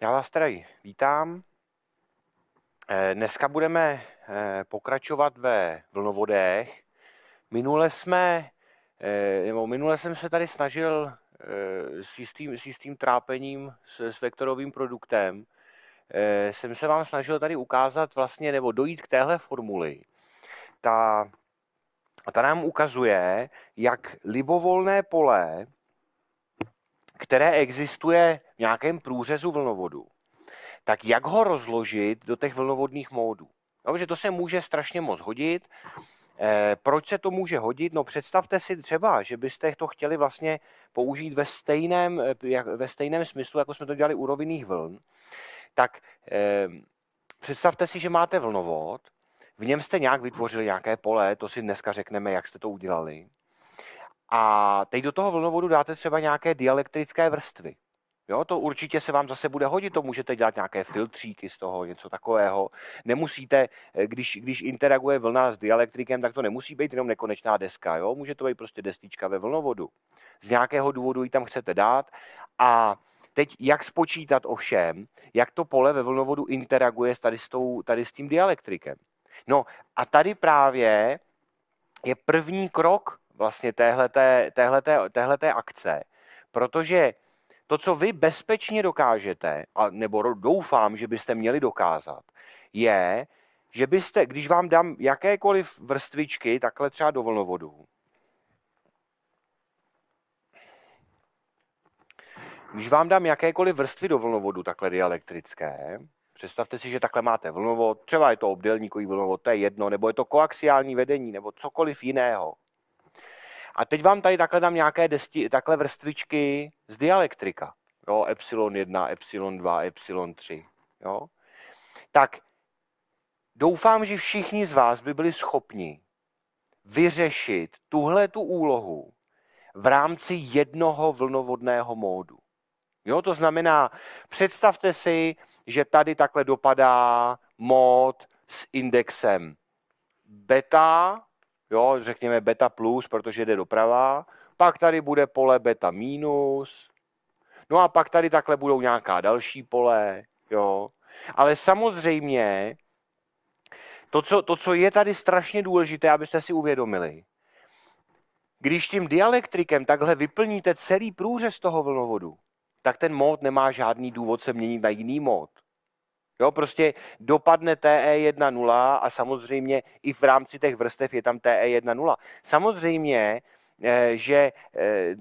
Já vás tady vítám. Eh, dneska budeme eh, pokračovat ve vlnovodech. Minule jsme, eh, nebo minule jsem se tady snažil s jistým, s jistým trápením s, s vektorovým produktem, jsem se vám snažil tady ukázat vlastně, nebo dojít k téhle formuli. Ta, ta nám ukazuje, jak libovolné pole které existuje v nějakém průřezu vlnovodu, tak jak ho rozložit do těch vlnovodných módů? No, že to se může strašně moc hodit. E, proč se to může hodit? No představte si třeba, že byste to chtěli vlastně použít ve stejném, eh, jak, ve stejném smyslu, jako jsme to dělali u rovinných vln. Tak e, představte si, že máte vlnovod, v něm jste nějak vytvořili nějaké pole, to si dneska řekneme, jak jste to udělali. A teď do toho vlnovodu dáte třeba nějaké dielektrické vrstvy. Jo, to určitě se vám zase bude hodit, to můžete dělat nějaké filtříky z toho, něco takového. Nemusíte, eh, když, když interaguje vlna s dielektrikem, tak to nemusí být jenom nekonečná deska, jo? může to být prostě destička ve vlnovodu. Z nějakého důvodu ji tam chcete dát a teď jak spočítat ovšem, jak to pole ve vlnovodu interaguje s tady s, tou, tady s tím dielektrikem. No a tady právě je první krok vlastně téhleté, téhleté, téhleté akce, protože to, co vy bezpečně dokážete, a nebo doufám, že byste měli dokázat, je, že byste, když vám dám jakékoliv vrstvičky, takhle třeba do vlnovodu, když vám dám jakékoliv vrstvy do vlnovodu, takhle dielektrické, představte si, že takhle máte vlnovod, třeba je to obdélníkový vlnovod, to je jedno, nebo je to koaxiální vedení, nebo cokoliv jiného, a teď vám tady takhle dám nějaké desti, takhle vrstvičky z dialektrika. Jo, epsilon 1, epsilon 2, epsilon 3. Jo? Tak doufám, že všichni z vás by byli schopni vyřešit tuhle tu úlohu v rámci jednoho vlnovodného módu. Jo, to znamená, představte si, že tady takhle dopadá mód s indexem beta jo, řekněme beta plus, protože jde doprava, pak tady bude pole beta minus, no a pak tady takhle budou nějaká další pole, jo. Ale samozřejmě to co, to, co je tady strašně důležité, abyste si uvědomili, když tím dielektrikem takhle vyplníte celý průřez toho vlnovodu, tak ten mód nemá žádný důvod se měnit na jiný mód. Jo, prostě dopadne TE 1.0 a samozřejmě i v rámci těch vrstev je tam TE 1.0. Samozřejmě, eh, že eh,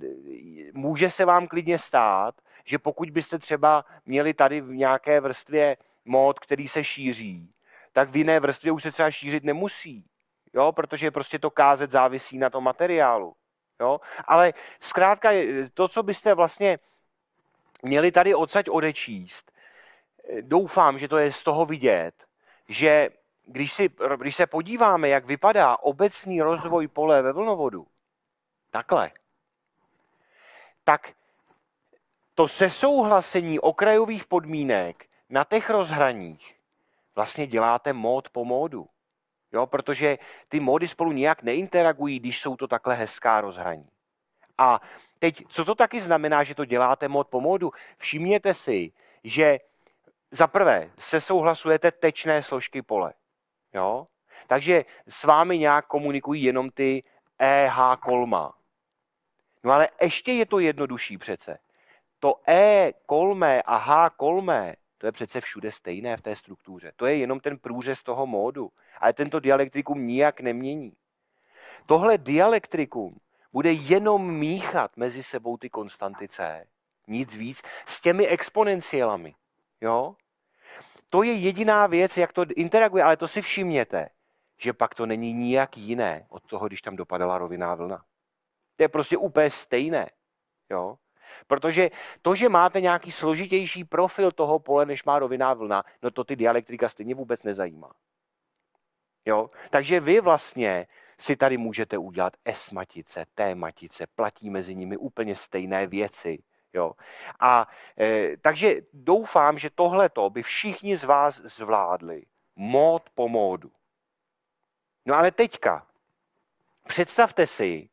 může se vám klidně stát, že pokud byste třeba měli tady v nějaké vrstvě mod, který se šíří, tak v jiné vrstvě už se třeba šířit nemusí. Jo, protože prostě to kázet závisí na tom materiálu. Jo? Ale zkrátka eh, to, co byste vlastně měli tady odsaď odečíst, Eh, doufám, že to je z toho vidět, že když, si, když se podíváme, jak vypadá obecný rozvoj pole ve vlnovodu, takhle, tak to sesouhlasení okrajových podmínek na těch rozhraních vlastně děláte mód po módu. Jo, protože ty módy spolu nějak neinteragují, když jsou to takhle hezká rozhraní. A teď, co to taky znamená, že to děláte mod po modu? Všimněte si, že za prvé, se souhlasujete tečné složky pole. Jo? Takže s vámi nějak komunikují jenom ty EH kolma. No ale ještě je to jednodušší přece. To E kolmé a H kolmé, to je přece všude stejné v té struktuře. To je jenom ten průřez toho módu. Ale tento dialektrikum nijak nemění. Tohle dialektrikum bude jenom míchat mezi sebou ty konstanty C. Nic víc s těmi exponenciálami. Jo? To je jediná věc, jak to interaguje, ale to si všimněte, že pak to není nijak jiné od toho, když tam dopadala roviná vlna. To je prostě úplně stejné. Jo? Protože to, že máte nějaký složitější profil toho pole, než má roviná vlna, no to ty dialektrika stejně vůbec nezajímá. Jo? Takže vy vlastně si tady můžete udělat s matice t matice platí mezi nimi úplně stejné věci. Jo. A e, takže doufám, že tohleto by všichni z vás zvládli. Mód po módu. No ale teďka, představte si,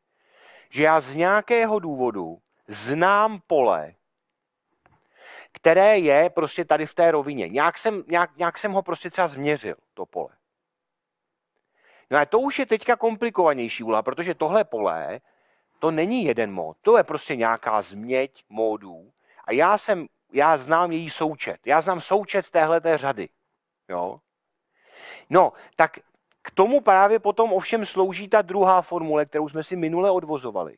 že já z nějakého důvodu znám pole, které je prostě tady v té rovině. Nějak jsem, nějak, nějak jsem ho prostě třeba změřil, to pole. No a to už je teďka komplikovanější úla, protože tohle pole to není jeden mód, to je prostě nějaká změť módů. A já jsem, já znám její součet, já znám součet téhle řady. Jo? No, tak k tomu právě potom ovšem slouží ta druhá formule, kterou jsme si minule odvozovali.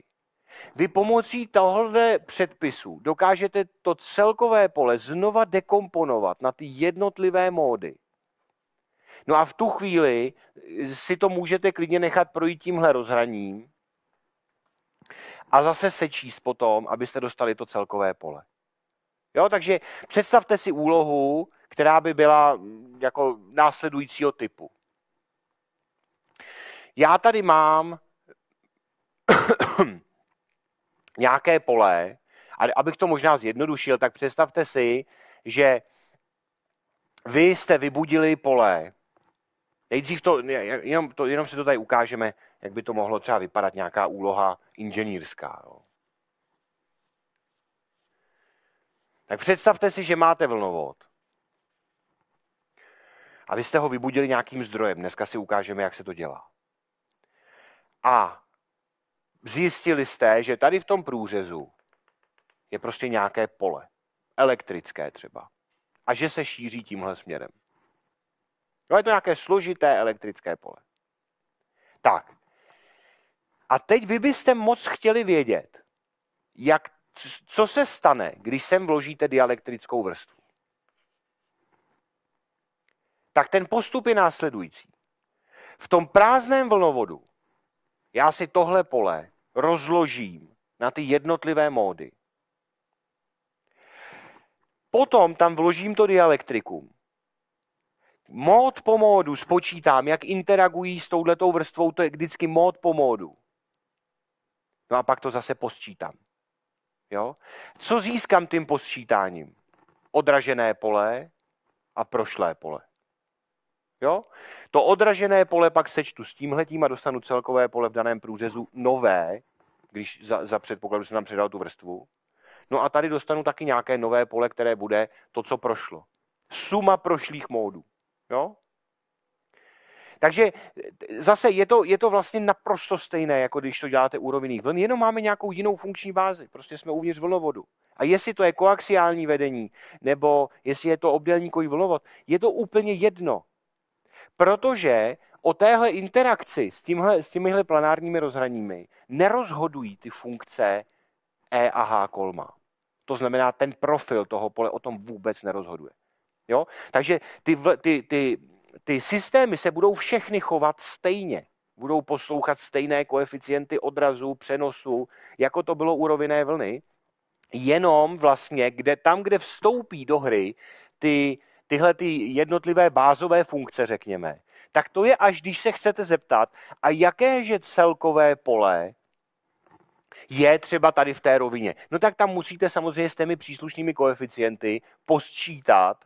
Vy pomocí tohohle předpisu dokážete to celkové pole znova dekomponovat na ty jednotlivé módy. No a v tu chvíli si to můžete klidně nechat projít tímhle rozhraním a zase sečíst potom, abyste dostali to celkové pole. Jo, takže představte si úlohu, která by byla mm, jako následujícího typu. Já tady mám nějaké pole, a abych to možná zjednodušil, tak představte si, že vy jste vybudili pole. Nejdřív to, jenom, to, jenom si to tady ukážeme jak by to mohlo třeba vypadat nějaká úloha inženýrská. Jo. Tak představte si, že máte vlnovod. A vy jste ho vybudili nějakým zdrojem. Dneska si ukážeme, jak se to dělá. A zjistili jste, že tady v tom průřezu je prostě nějaké pole. Elektrické třeba. A že se šíří tímhle směrem. No je to nějaké složité elektrické pole. Tak, a teď vy byste moc chtěli vědět, jak, co se stane, když sem vložíte dielektrickou vrstvu. Tak ten postup je následující. V tom prázdném vlnovodu já si tohle pole rozložím na ty jednotlivé módy. Potom tam vložím to dielektrikum. Mód po módu spočítám, jak interagují s touhletou vrstvou, to je vždycky mód po módu. No a pak to zase posčítám. Jo? Co získám tím posčítáním? Odražené pole a prošlé pole. Jo? To odražené pole pak sečtu s tímhletím a dostanu celkové pole v daném průřezu nové, když za, za předpokladu jsem tam předal tu vrstvu. No a tady dostanu taky nějaké nové pole, které bude to, co prošlo. Suma prošlých módů. Jo? Takže e, zase je to, je to vlastně naprosto stejné, jako když to děláte u rovinných vln, jenom máme nějakou jinou funkční bázi, prostě jsme uvnitř vlnovodu. A jestli to je koaxiální vedení, nebo jestli je to obdélníkový vlnovod, je to úplně jedno. Protože o téhle interakci s, tímhle, s těmihle planárními rozhraními nerozhodují ty funkce E a H kolma. To znamená, ten profil toho pole o tom vůbec nerozhoduje. Jo? Takže ty, ty, ty ty systémy se budou všechny chovat stejně. Budou poslouchat stejné koeficienty odrazu, přenosu, jako to bylo u rovinné vlny, jenom vlastně kde, tam, kde vstoupí do hry ty, tyhle ty jednotlivé bázové funkce, řekněme, tak to je až když se chcete zeptat, a jakéže celkové pole je třeba tady v té rovině. No tak tam musíte samozřejmě s těmi příslušnými koeficienty posčítat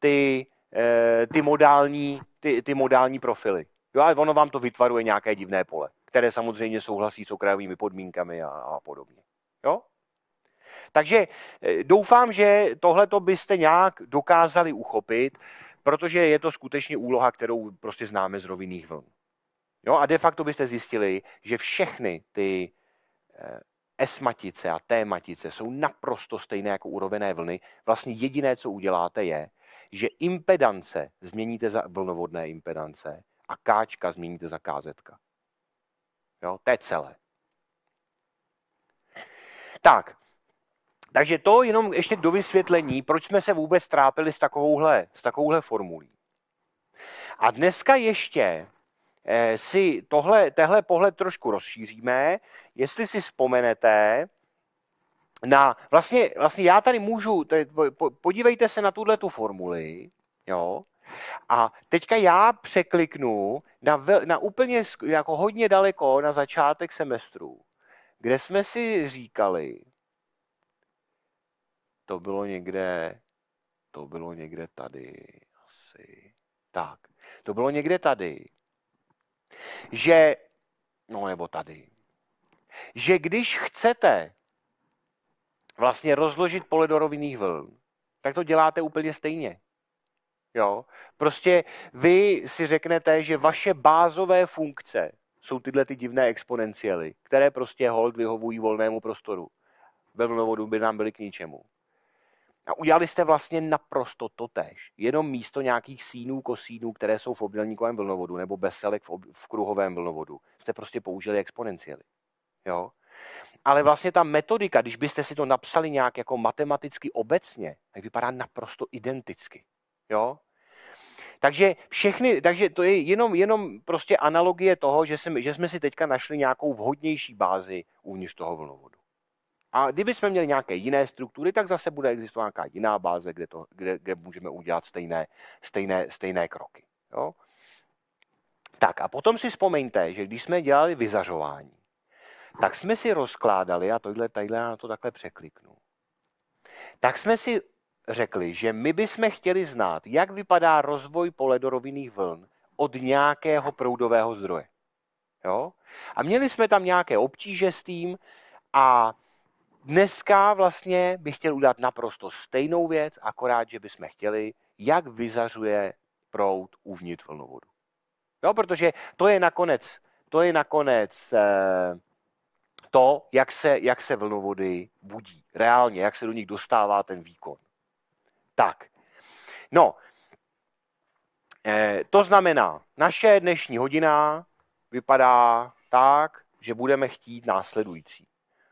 ty, Eh, ty modální, ty, ty modální profily. Jo, a ono vám to vytvaruje nějaké divné pole, které samozřejmě souhlasí s okrajovými podmínkami a, a podobně. Jo? Takže eh, doufám, že tohle byste nějak dokázali uchopit, protože je to skutečně úloha, kterou prostě známe z rovinných vln. Jo, a de facto byste zjistili, že všechny ty eh, s matice a t matice jsou naprosto stejné jako úrovené vlny. Vlastně jediné, co uděláte, je, že impedance změníte za vlnovodné impedance a káčka změníte za kázetka. Jo, to je celé. Tak, takže to jenom ještě do vysvětlení, proč jsme se vůbec trápili s takovouhle, s takovouhle formulí. A dneska ještě eh, si tohle, tehle pohled trošku rozšíříme. Jestli si vzpomenete, na, vlastně, vlastně já tady můžu, tady, podívejte se na tuhle tu formuli, jo, a teďka já překliknu na, na úplně jako hodně daleko na začátek semestru, kde jsme si říkali, to bylo někde, to bylo někde tady asi, tak, to bylo někde tady, že, no nebo tady, že když chcete vlastně rozložit pole do rovinných vln, tak to děláte úplně stejně. Jo? Prostě vy si řeknete, že vaše bázové funkce jsou tyhle ty divné exponenciály, které prostě hold vyhovují volnému prostoru. Ve vlnovodu by nám byly k ničemu. A udělali jste vlastně naprosto to tež. Jenom místo nějakých sínů, kosínů, které jsou v obdélníkovém vlnovodu nebo beselek v, ob- v kruhovém vlnovodu, jste prostě použili exponenciály. Jo? Ale vlastně ta metodika, když byste si to napsali nějak jako matematicky obecně, tak vypadá naprosto identicky. Jo? Takže všechny, takže to je jenom, jenom prostě analogie toho, že jsme, že jsme si teďka našli nějakou vhodnější bázi uvnitř toho vlnovodu. A kdyby jsme měli nějaké jiné struktury, tak zase bude existovat nějaká jiná báze, kde, to, kde, kde můžeme udělat stejné, stejné, stejné kroky. Jo? Tak a potom si vzpomeňte, že když jsme dělali vyzařování, tak jsme si rozkládali, a tohle, tadyhle na to takhle překliknu, tak jsme si řekli, že my bychom chtěli znát, jak vypadá rozvoj poledorovinných vln od nějakého proudového zdroje. Jo? A měli jsme tam nějaké obtíže s tím a dneska vlastně bych chtěl udělat naprosto stejnou věc, akorát, že bychom chtěli, jak vyzařuje proud uvnitř vlnovodu. Jo, protože to je nakonec, to je nakonec eh, to, jak se, jak se vlnovody budí reálně, jak se do nich dostává ten výkon. Tak, no, eh, to znamená, naše dnešní hodina vypadá tak, že budeme chtít následující.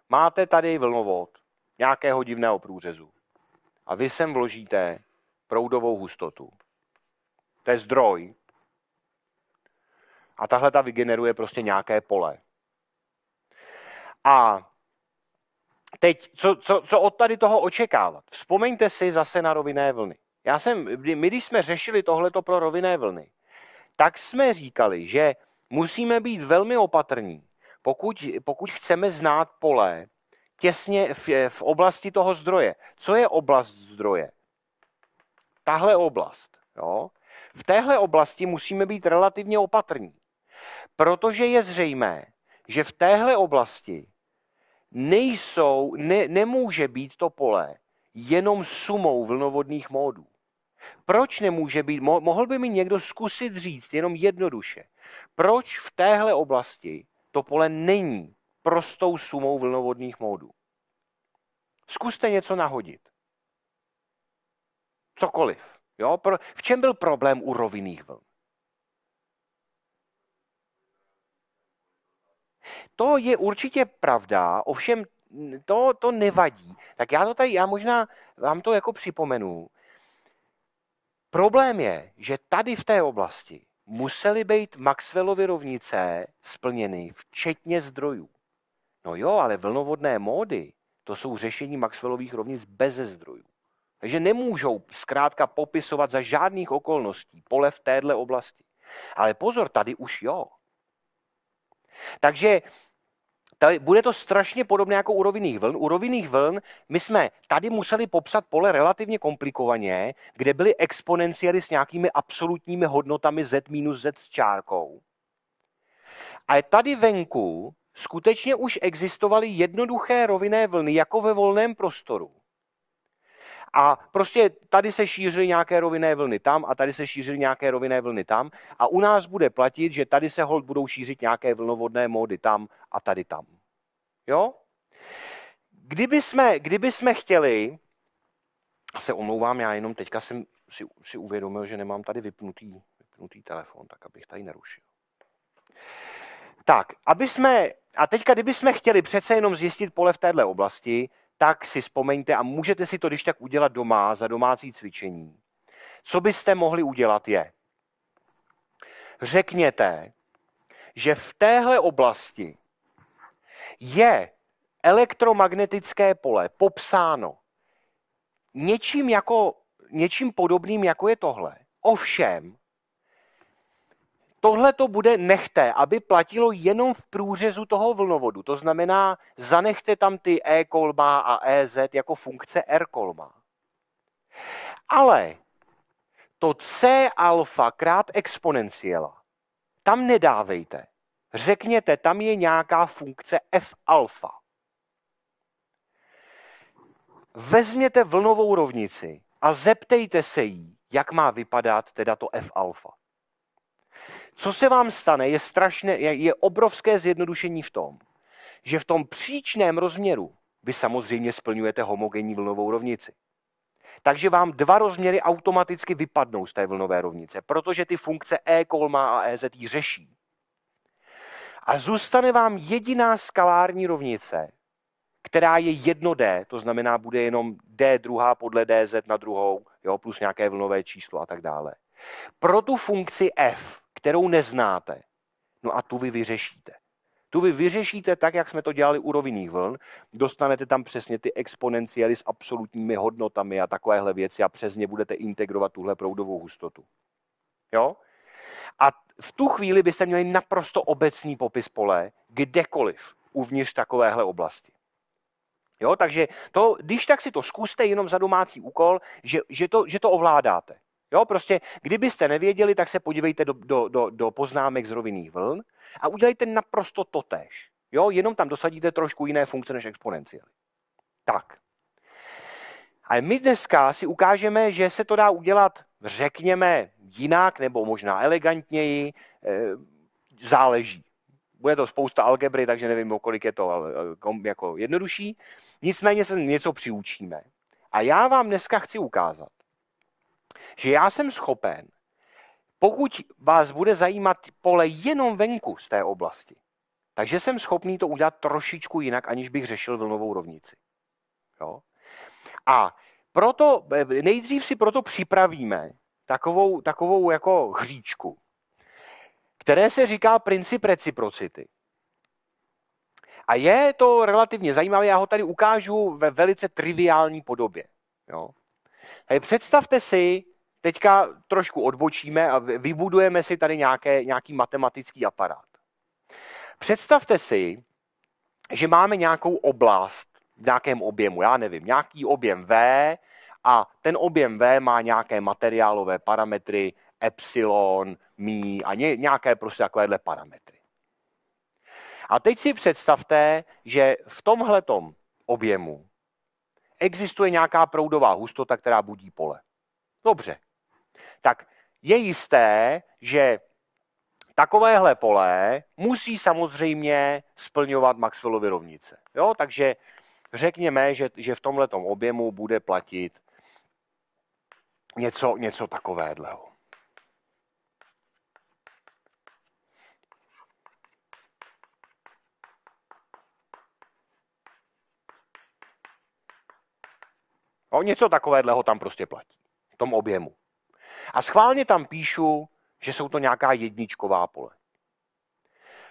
Máte tady vlnovod nějakého divného průřezu a vy sem vložíte proudovou hustotu. To je zdroj. A tahle ta vygeneruje prostě nějaké pole. A teď, co, co, co od tady toho očekávat? Vzpomeňte si zase na rovinné vlny. Já jsem, my když jsme řešili tohleto pro rovinné vlny, tak jsme říkali, že musíme být velmi opatrní, pokud, pokud chceme znát pole těsně v, v oblasti toho zdroje. Co je oblast zdroje? Tahle oblast. Jo? V téhle oblasti musíme být relativně opatrní, protože je zřejmé, že v téhle oblasti nejsou, ne, nemůže být to pole jenom sumou vlnovodných módů. Proč nemůže být? Mo, mohl by mi někdo zkusit říct jenom jednoduše, proč v téhle oblasti to pole není prostou sumou vlnovodných módů? Zkuste něco nahodit. Cokoliv. Jo? Pro, v čem byl problém u rovinných vln? To je určitě pravda, ovšem to, to nevadí. Tak já to tady, já možná vám to jako připomenu. Problém je, že tady v té oblasti musely být Maxwellovy rovnice splněny, včetně zdrojů. No jo, ale vlnovodné módy, to jsou řešení Maxwellových rovnic bez zdrojů. Takže nemůžou zkrátka popisovat za žádných okolností pole v téhle oblasti. Ale pozor, tady už jo. Takže tady bude to strašně podobné jako u rovinných vln. U rovinných vln my jsme tady museli popsat pole relativně komplikovaně, kde byly exponenciály s nějakými absolutními hodnotami z minus z s čárkou. A tady venku skutečně už existovaly jednoduché rovinné vlny, jako ve volném prostoru. A prostě tady se šířily nějaké rovinné vlny tam a tady se šířily nějaké rovinné vlny tam a u nás bude platit, že tady se hold budou šířit nějaké vlnovodné módy tam a tady tam. Jo? Kdyby jsme, kdyby jsme chtěli, a se omlouvám, já jenom teďka jsem si, si uvědomil, že nemám tady vypnutý, vypnutý telefon, tak abych tady nerušil. Tak, aby jsme, a teďka, kdyby jsme chtěli přece jenom zjistit pole v téhle oblasti, tak si vzpomeňte a můžete si to když tak udělat doma za domácí cvičení. Co byste mohli udělat je, řekněte, že v téhle oblasti je elektromagnetické pole popsáno něčím, jako, něčím podobným, jako je tohle. Ovšem, tohle to bude nechte, aby platilo jenom v průřezu toho vlnovodu. To znamená, zanechte tam ty E kolma a EZ jako funkce R kolma. Ale to C alfa krát exponenciela, tam nedávejte. Řekněte, tam je nějaká funkce F alfa. Vezměte vlnovou rovnici a zeptejte se jí, jak má vypadat teda to F alfa. Co se vám stane, je, strašné, je, je obrovské zjednodušení v tom, že v tom příčném rozměru vy samozřejmě splňujete homogenní vlnovou rovnici. Takže vám dva rozměry automaticky vypadnou z té vlnové rovnice, protože ty funkce E kolma a EZ ji řeší. A zůstane vám jediná skalární rovnice, která je jedno D, to znamená, bude jenom D druhá podle DZ na druhou, jo, plus nějaké vlnové číslo a tak dále. Pro tu funkci F kterou neznáte, no a tu vy vyřešíte. Tu vy vyřešíte tak, jak jsme to dělali u rovinných vln. Dostanete tam přesně ty exponenciály s absolutními hodnotami a takovéhle věci a přesně budete integrovat tuhle proudovou hustotu. Jo? A v tu chvíli byste měli naprosto obecný popis pole kdekoliv uvnitř takovéhle oblasti. Jo, takže to, když tak si to zkuste jenom za domácí úkol, že, že, to, že to ovládáte. Jo, prostě, kdybyste nevěděli, tak se podívejte do, do, do, do poznámek z rovinných vln a udělejte naprosto totéž. Jo, jenom tam dosadíte trošku jiné funkce než exponenciály. Tak. Ale my dneska si ukážeme, že se to dá udělat, řekněme, jinak nebo možná elegantněji, eh, záleží. Bude to spousta algebry, takže nevím, o kolik je to ale eh, jako jednodušší. Nicméně se něco přiučíme. A já vám dneska chci ukázat, že já jsem schopen, pokud vás bude zajímat pole jenom venku z té oblasti, takže jsem schopný to udělat trošičku jinak, aniž bych řešil vlnovou rovnici. Jo? A proto, nejdřív si proto připravíme takovou, takovou jako hříčku, které se říká princip reciprocity. A je to relativně zajímavé, já ho tady ukážu ve velice triviální podobě. Jo? představte si, teďka trošku odbočíme a vybudujeme si tady nějaké, nějaký matematický aparát. Představte si, že máme nějakou oblast v nějakém objemu, já nevím, nějaký objem V a ten objem V má nějaké materiálové parametry, epsilon, mí a ně, nějaké prostě takovéhle parametry. A teď si představte, že v tomhletom objemu existuje nějaká proudová hustota, která budí pole. Dobře tak je jisté, že takovéhle pole musí samozřejmě splňovat Maxwellovy rovnice. Jo? Takže řekněme, že, že v tomto objemu bude platit něco, něco takového. No, něco takového tam prostě platí. V tom objemu. A schválně tam píšu, že jsou to nějaká jedničková pole.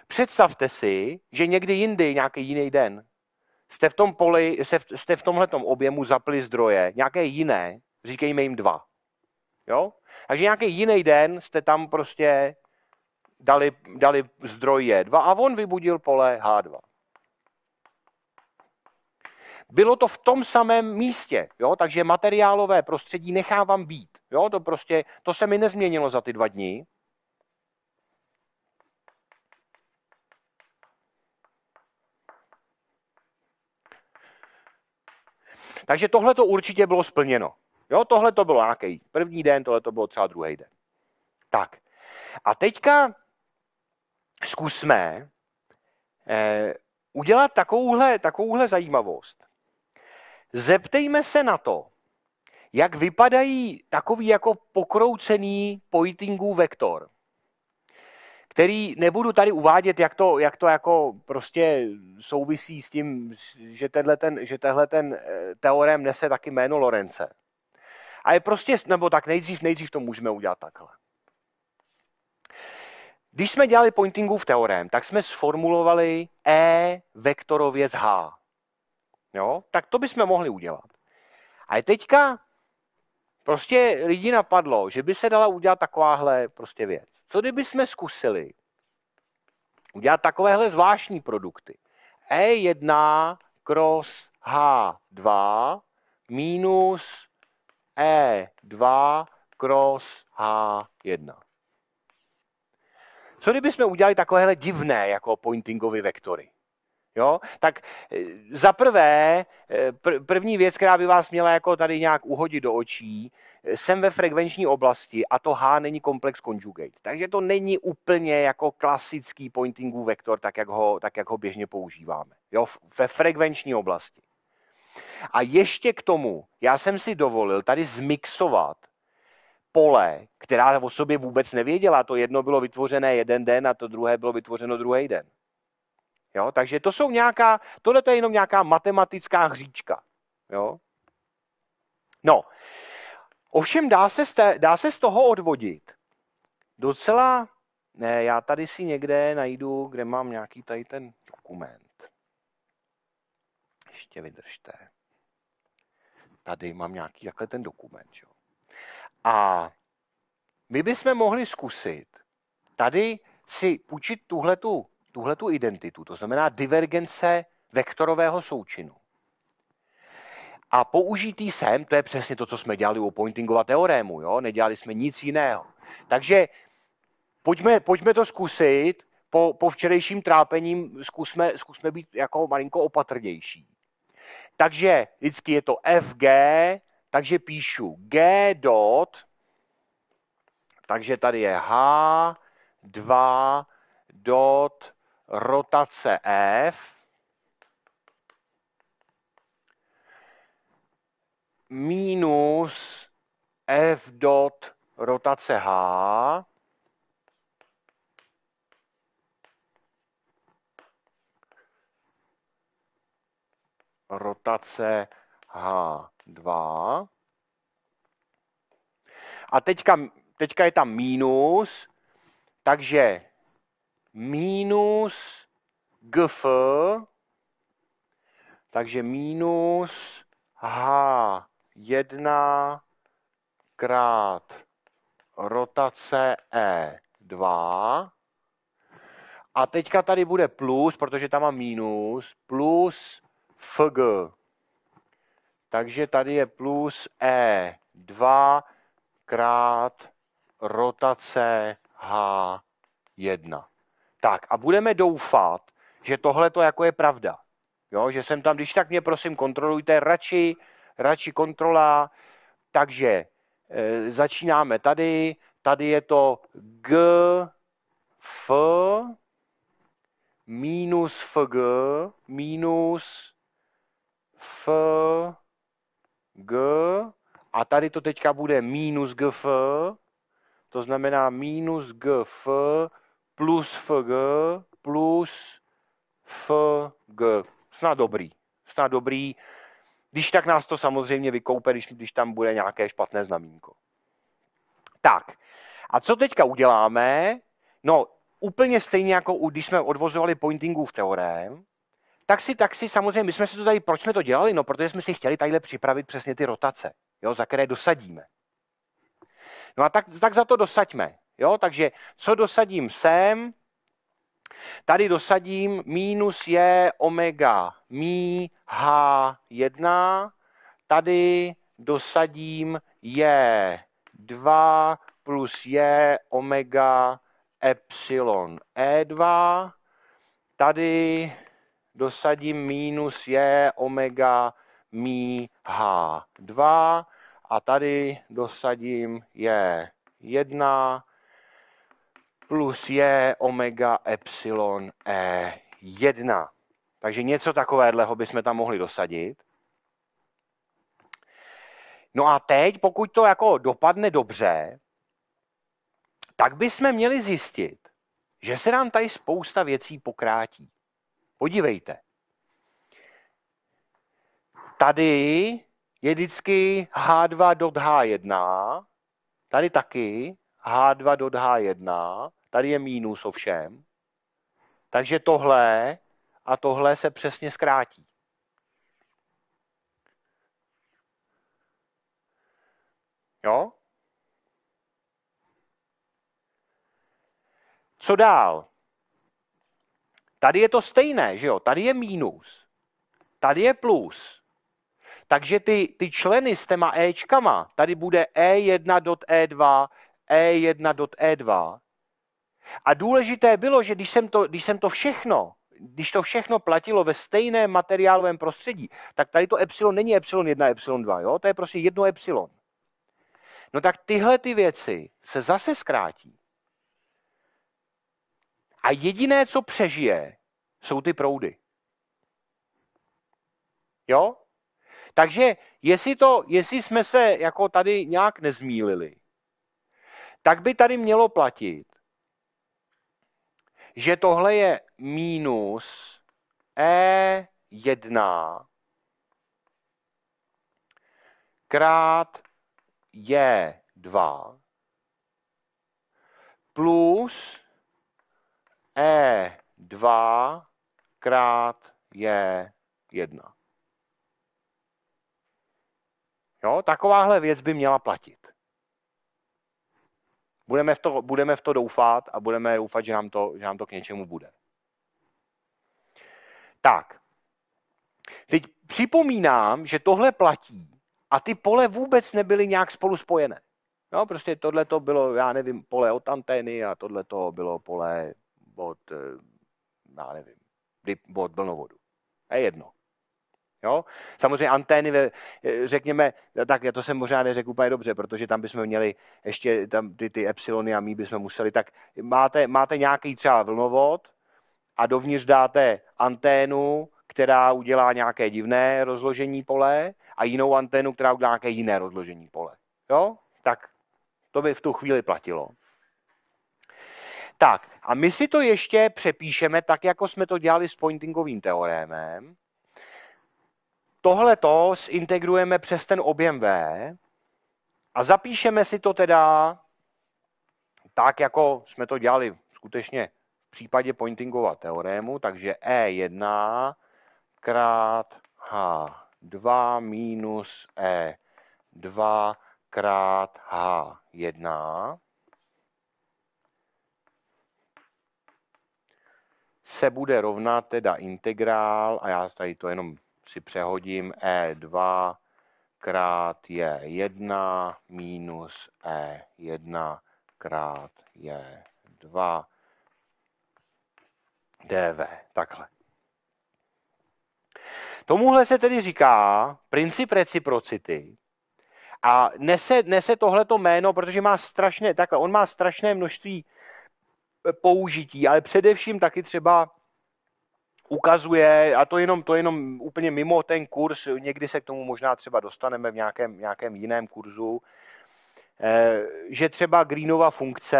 Představte si, že někdy jindy, nějaký jiný den, jste v, tom poli, jste v tomhletom objemu zapli zdroje, nějaké jiné, říkejme jim dva. Jo? Takže nějaký jiný den jste tam prostě dali, dali zdroj je dva a on vybudil pole H2. Bylo to v tom samém místě, jo? takže materiálové prostředí nechávám být. Jo, to prostě, to se mi nezměnilo za ty dva dny. Takže tohle to určitě bylo splněno. Jo, tohle to bylo nějaký první den, tohle to bylo třeba druhý den. Tak. A teďka zkusme eh, udělat takovouhle, takovouhle zajímavost. Zeptejme se na to, jak vypadají takový jako pokroucený pointingů vektor, který nebudu tady uvádět, jak to, jak to jako prostě souvisí s tím, že tenhle ten, že tenhle ten eh, teorem nese taky jméno Lorence. A je prostě, nebo tak nejdřív, nejdřív to můžeme udělat takhle. Když jsme dělali v teorem, tak jsme sformulovali E vektorově z H. Jo? Tak to bychom mohli udělat. A teďka Prostě lidi napadlo, že by se dala udělat takováhle prostě věc. Co kdyby jsme zkusili udělat takovéhle zvláštní produkty? E1 cross H2 minus E2 cross H1. Co kdyby jsme udělali takovéhle divné jako pointingové vektory? Jo? Tak eh, za prvé, eh, první věc, která by vás měla jako tady nějak uhodit do očí, eh, jsem ve frekvenční oblasti a to H není komplex conjugate. Takže to není úplně jako klasický pointingu vektor, tak jak ho, tak jak ho běžně používáme. Jo? Ve frekvenční oblasti. A ještě k tomu, já jsem si dovolil tady zmixovat pole, která o sobě vůbec nevěděla. To jedno bylo vytvořené jeden den a to druhé bylo vytvořeno druhý den. Jo? Takže to jsou nějaká, tohle je jenom nějaká matematická hříčka. Jo? No, ovšem dá se, z té, dá se z toho odvodit docela, ne, já tady si někde najdu, kde mám nějaký tady ten dokument. Ještě vydržte. Tady mám nějaký takhle ten dokument. Jo? A my bychom mohli zkusit tady si půjčit tuhletu tuhle tu identitu, to znamená divergence vektorového součinu. A použitý sem, to je přesně to, co jsme dělali u pointingova teorému, jo? nedělali jsme nic jiného. Takže pojďme, pojďme to zkusit, po, po včerejším trápením zkusme, zkusme být jako malinko opatrnější. Takže vždycky je to FG, takže píšu G dot, takže tady je H2 dot rotace F minus F dot rotace H rotace H2. A teďka, teďka je tam mínus, takže minus gf, takže minus h1 krát rotace E2. A teďka tady bude plus, protože tam má minus, plus FG. Takže tady je plus E2 krát rotace H1. Tak a budeme doufat, že tohle to jako je pravda. Jo, že jsem tam, když tak mě prosím kontrolujte, radši, radši kontrola. Takže e, začínáme tady, tady je to G, F, minus FG, minus F, G, a tady to teďka bude minus GF, to znamená minus GF plus FG plus FG. Snad dobrý. Snad dobrý. Když tak nás to samozřejmě vykoupe, když, když tam bude nějaké špatné znamínko. Tak, a co teďka uděláme? No, úplně stejně jako u, když jsme odvozovali pointingu v teorém, tak si, tak si samozřejmě, my jsme si to tady, proč jsme to dělali? No, protože jsme si chtěli tadyhle připravit přesně ty rotace, jo, za které dosadíme. No a tak, tak za to dosaďme. Jo? Takže co dosadím sem, Tady dosadím, minus je omega mi H1, tady dosadím je 2 plus je omega epsilon E2, tady dosadím minus je omega mi H2 a tady dosadím je 1 plus J omega epsilon E1. Takže něco takového bychom tam mohli dosadit. No a teď, pokud to jako dopadne dobře, tak bychom měli zjistit, že se nám tady spousta věcí pokrátí. Podívejte. Tady je vždycky H2 dot H1, tady taky H2 dot H1, tady je mínus ovšem. Takže tohle a tohle se přesně zkrátí. Jo? Co dál? Tady je to stejné, že jo? Tady je mínus. Tady je plus. Takže ty, ty členy s těma Ečkama, tady bude E1.E2, E1.E2, a důležité bylo, že když jsem to, když jsem to všechno, když to všechno platilo ve stejném materiálovém prostředí, tak tady to epsilon není epsilon 1, epsilon 2, jo? to je prostě jedno epsilon. No tak tyhle ty věci se zase zkrátí. A jediné, co přežije, jsou ty proudy. Jo? Takže jestli, to, jestli jsme se jako tady nějak nezmílili, tak by tady mělo platit, že tohle je mínus E1 krát J2 plus E2 krát J1. Jo, takováhle věc by měla platit budeme v to, budeme v to doufat a budeme doufat, že nám to, že nám to k něčemu bude. Tak, teď připomínám, že tohle platí a ty pole vůbec nebyly nějak spolu spojené. No, prostě tohle to bylo, já nevím, pole od antény a tohle to bylo pole od, eh, já nevím, od vlnovodu. Je jedno. Jo? Samozřejmě antény, ve, eh, řekněme, eh, tak to jsem možná neřekl úplně dobře, protože tam bychom měli ještě tam ty, ty epsilony a my bychom museli, tak máte, máte nějaký třeba vlnovod a dovnitř dáte anténu, která udělá nějaké divné rozložení pole a jinou anténu, která udělá nějaké jiné rozložení pole. Jo? Tak to by v tu chvíli platilo. Tak, a my si to ještě přepíšeme tak, jako jsme to dělali s pointingovým teorémem tohle to zintegrujeme přes ten objem V a zapíšeme si to teda tak, jako jsme to dělali skutečně v případě pointingova teorému, takže E1 krát H2 minus E2 krát H1 se bude rovnat teda integrál, a já tady to jenom si přehodím E2 krát je 1 minus E1 krát je 2 dv. Takhle. Tomuhle se tedy říká princip reciprocity a nese, nese tohleto jméno, protože má strašné, takhle, on má strašné množství použití, ale především taky třeba ukazuje, a to jenom, to jenom úplně mimo ten kurz, někdy se k tomu možná třeba dostaneme v nějakém, nějakém jiném kurzu, eh, že třeba Greenova funkce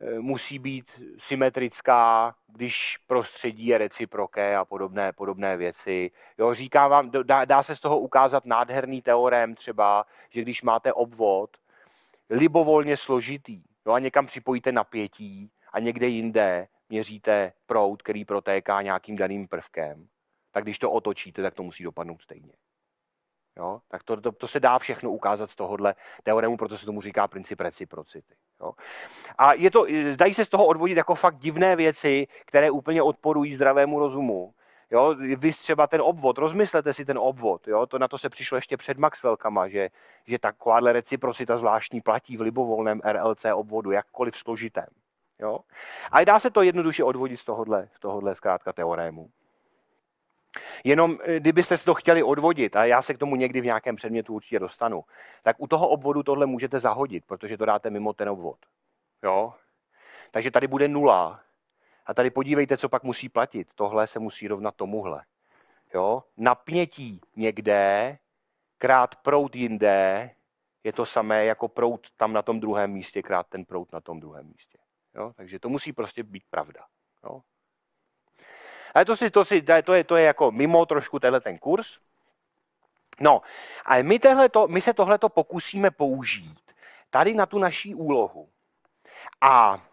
eh, musí být symetrická, když prostředí je reciproké a podobné, podobné věci. Jo, říkám vám, dá, dá se z toho ukázat nádherný teorem třeba, že když máte obvod libovolně složitý jo, a někam připojíte napětí a někde jinde, měříte proud, který protéká nějakým daným prvkem, tak když to otočíte, tak to musí dopadnout stejně. Jo? Tak to, to, to se dá všechno ukázat z tohohle teoremu, proto se tomu říká princip reciprocity. Jo? A je to, zdají se z toho odvodit jako fakt divné věci, které úplně odporují zdravému rozumu. Jo, vy třeba ten obvod, rozmyslete si ten obvod, jo, to na to se přišlo ještě před Maxwellkama, že, že takováhle reciprocita zvláštní platí v libovolném RLC obvodu, jakkoliv složitém. Jo? A dá se to jednoduše odvodit z tohohle, z tohohle zkrátka teorému. Jenom eh, kdybyste si to chtěli odvodit, a já se k tomu někdy v nějakém předmětu určitě dostanu, tak u toho obvodu tohle můžete zahodit, protože to dáte mimo ten obvod. Jo? Takže tady bude nula. A tady podívejte, co pak musí platit. Tohle se musí rovnat tomuhle. Jo? Napnětí někde krát prout jinde je to samé jako prout tam na tom druhém místě krát ten prout na tom druhém místě. Jo? Takže to musí prostě být pravda. Jo? Ale to, si, to, si, to, je, to je jako mimo trošku tenhle ten kurz. No, ale my, tohleto, my se tohleto pokusíme použít tady na tu naší úlohu. A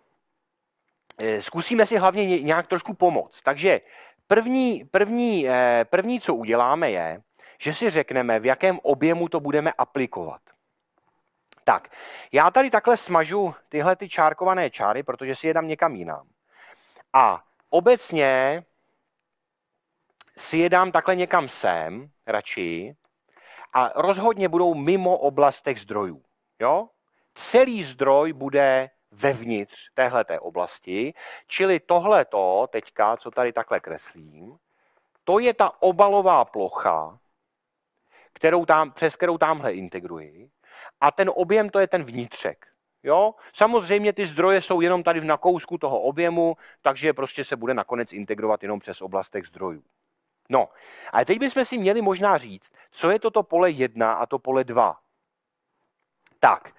e, zkusíme si hlavně nějak trošku pomoct. Takže první, první, e, první, co uděláme, je, že si řekneme, v jakém objemu to budeme aplikovat. Tak, já tady takhle smažu tyhle ty čárkované čáry, protože si je dám někam jinam. A obecně si je dám takhle někam sem, radši, a rozhodně budou mimo oblastech zdrojů. Jo? Celý zdroj bude vevnitř téhle oblasti, čili tohle to teďka, co tady takhle kreslím, to je ta obalová plocha, kterou tam, přes kterou tamhle integruji a ten objem to je ten vnitřek. Jo? Samozřejmě ty zdroje jsou jenom tady v nakousku toho objemu, takže prostě se bude nakonec integrovat jenom přes oblastech zdrojů. No, ale teď bychom si měli možná říct, co je toto pole 1 a to pole 2. Tak,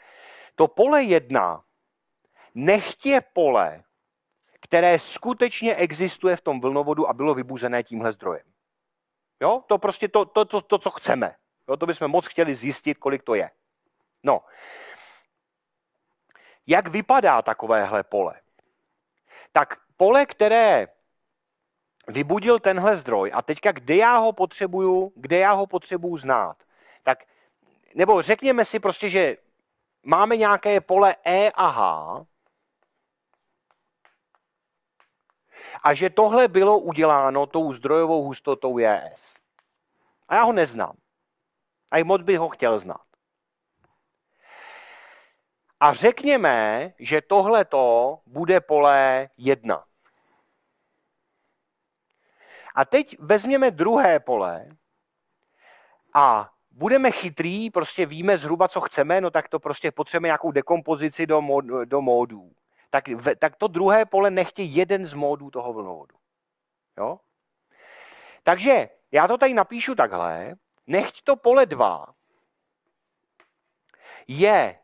to pole 1 nechtě pole, které skutečně existuje v tom vlnovodu a bylo vybuzené tímhle zdrojem. Jo? To prostě to, to, to, to co chceme. Jo? To bychom moc chtěli zjistit, kolik to je. No, jak vypadá takovéhle pole? Tak pole, které vybudil tenhle zdroj a teďka kde já ho potřebuju, kde já ho potřebuju znát, tak nebo řekněme si prostě, že máme nějaké pole E a H a že tohle bylo uděláno tou zdrojovou hustotou JS. E a já ho neznám. A i moc bych ho chtěl znát. A řekněme, že tohle to bude pole 1. A teď vezměme druhé pole a budeme chytrý, prostě víme zhruba, co chceme, no tak to prostě potřebujeme nějakou dekompozici do, mod, do módů. Tak, tak to druhé pole nechtě jeden z módů toho vlnovodu. Jo? Takže já to tady napíšu takhle. Nechť to pole 2 je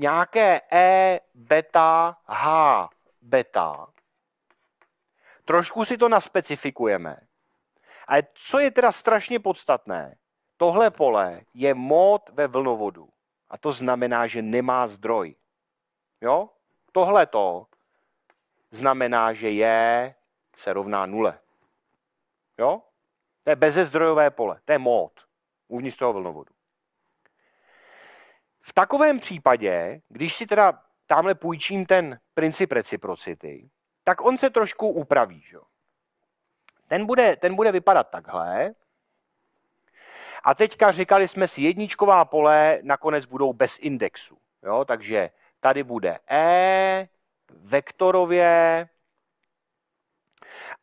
nějaké E, beta, H, beta. Trošku si to naspecifikujeme. Ale co je teda strašně podstatné, tohle pole je mód ve vlnovodu. A to znamená, že nemá zdroj. Jo? Tohle to znamená, že je se rovná nule. Jo? To je bezezdrojové pole, to je mód uvnitř toho vlnovodu. V takovém případě, když si teda tamhle půjčím ten princip reciprocity, tak on se trošku upraví. Že? Ten, bude, ten bude vypadat takhle. A teďka říkali jsme si, jedničková pole nakonec budou bez indexu. Jo? Takže tady bude E, vektorově,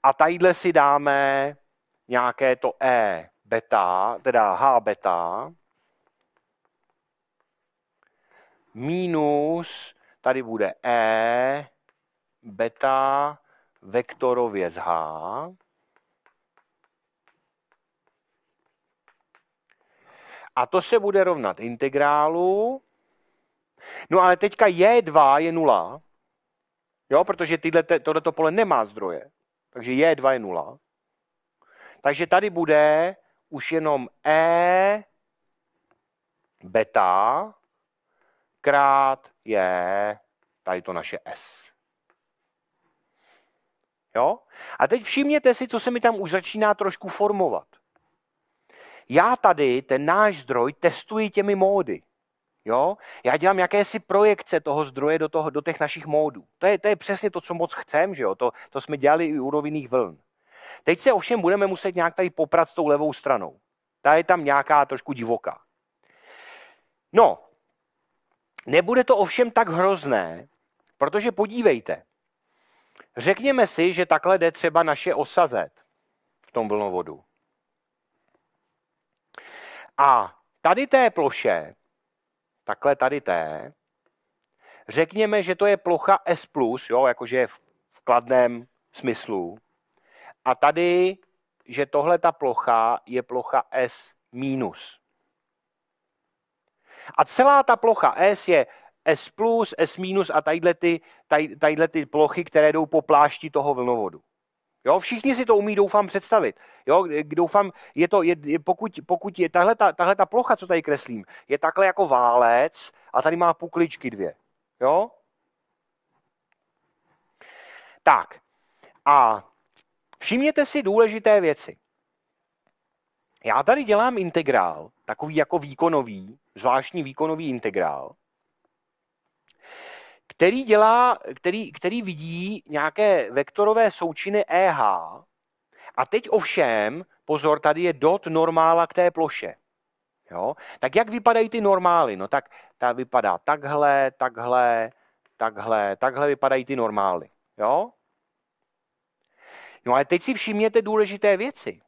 a tadyhle si dáme nějaké to E beta, teda H beta, minus, tady bude E, beta vektorově z H. A to se bude rovnat integrálu. No ale teďka J2 je 0, jo, protože tyhle, tohleto pole nemá zdroje. Takže J2 je 0. Takže tady bude už jenom E beta třikrát je tady to naše S. Jo? A teď všimněte si, co se mi tam už začíná trošku formovat. Já tady ten náš zdroj testuji těmi módy. Jo? Já dělám jakési projekce toho zdroje do, toho, do těch našich módů. To je, to je přesně to, co moc chcem, že jo? To, to jsme dělali i u rovinných vln. Teď se ovšem budeme muset nějak tady poprat s tou levou stranou. Ta je tam nějaká trošku divoká. No, Nebude to ovšem tak hrozné, protože podívejte, řekněme si, že takhle jde třeba naše osazet v tom vlnovodu. A tady té ploše, takhle tady té, řekněme, že to je plocha S+, jo, jakože v kladném smyslu, a tady, že tohle ta plocha je plocha S minus. A celá ta plocha S je S+, plus S- a tadyhle ty, taj, tadyhle ty plochy, které jdou po plášti toho vlnovodu. Jo, všichni si to umí, doufám, představit. Jo, doufám, je to, je, pokud, pokud je tahle ta, tahle ta plocha, co tady kreslím, je takhle jako válec a tady má pukličky dvě. Jo? Tak. A všimněte si důležité věci. Já tady dělám integrál, takový jako výkonový, zvláštní výkonový integrál, který, dělá, který, který vidí nějaké vektorové součiny EH. A teď ovšem, pozor, tady je dot normála k té ploše. Jo? Tak jak vypadají ty normály? No tak ta vypadá takhle, takhle, takhle, takhle vypadají ty normály. Jo? No ale teď si všimněte důležité věci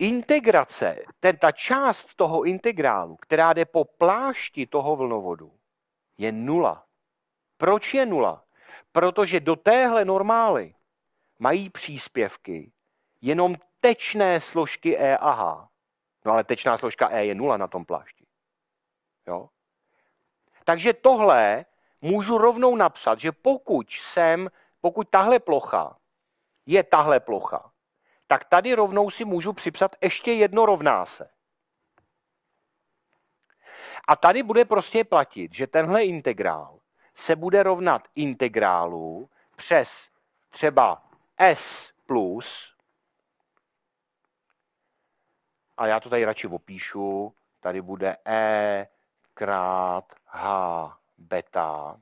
integrace, ten, ta část toho integrálu, která jde po plášti toho vlnovodu, je nula. Proč je nula? Protože do téhle normály mají příspěvky jenom tečné složky E a H. No ale tečná složka E je nula na tom plášti. Jo? Takže tohle můžu rovnou napsat, že pokud jsem, pokud tahle plocha je tahle plocha, tak tady rovnou si můžu připsat ještě jedno rovná se. A tady bude prostě platit, že tenhle integrál se bude rovnat integrálu přes třeba s plus, a já to tady radši opíšu, tady bude e krát h beta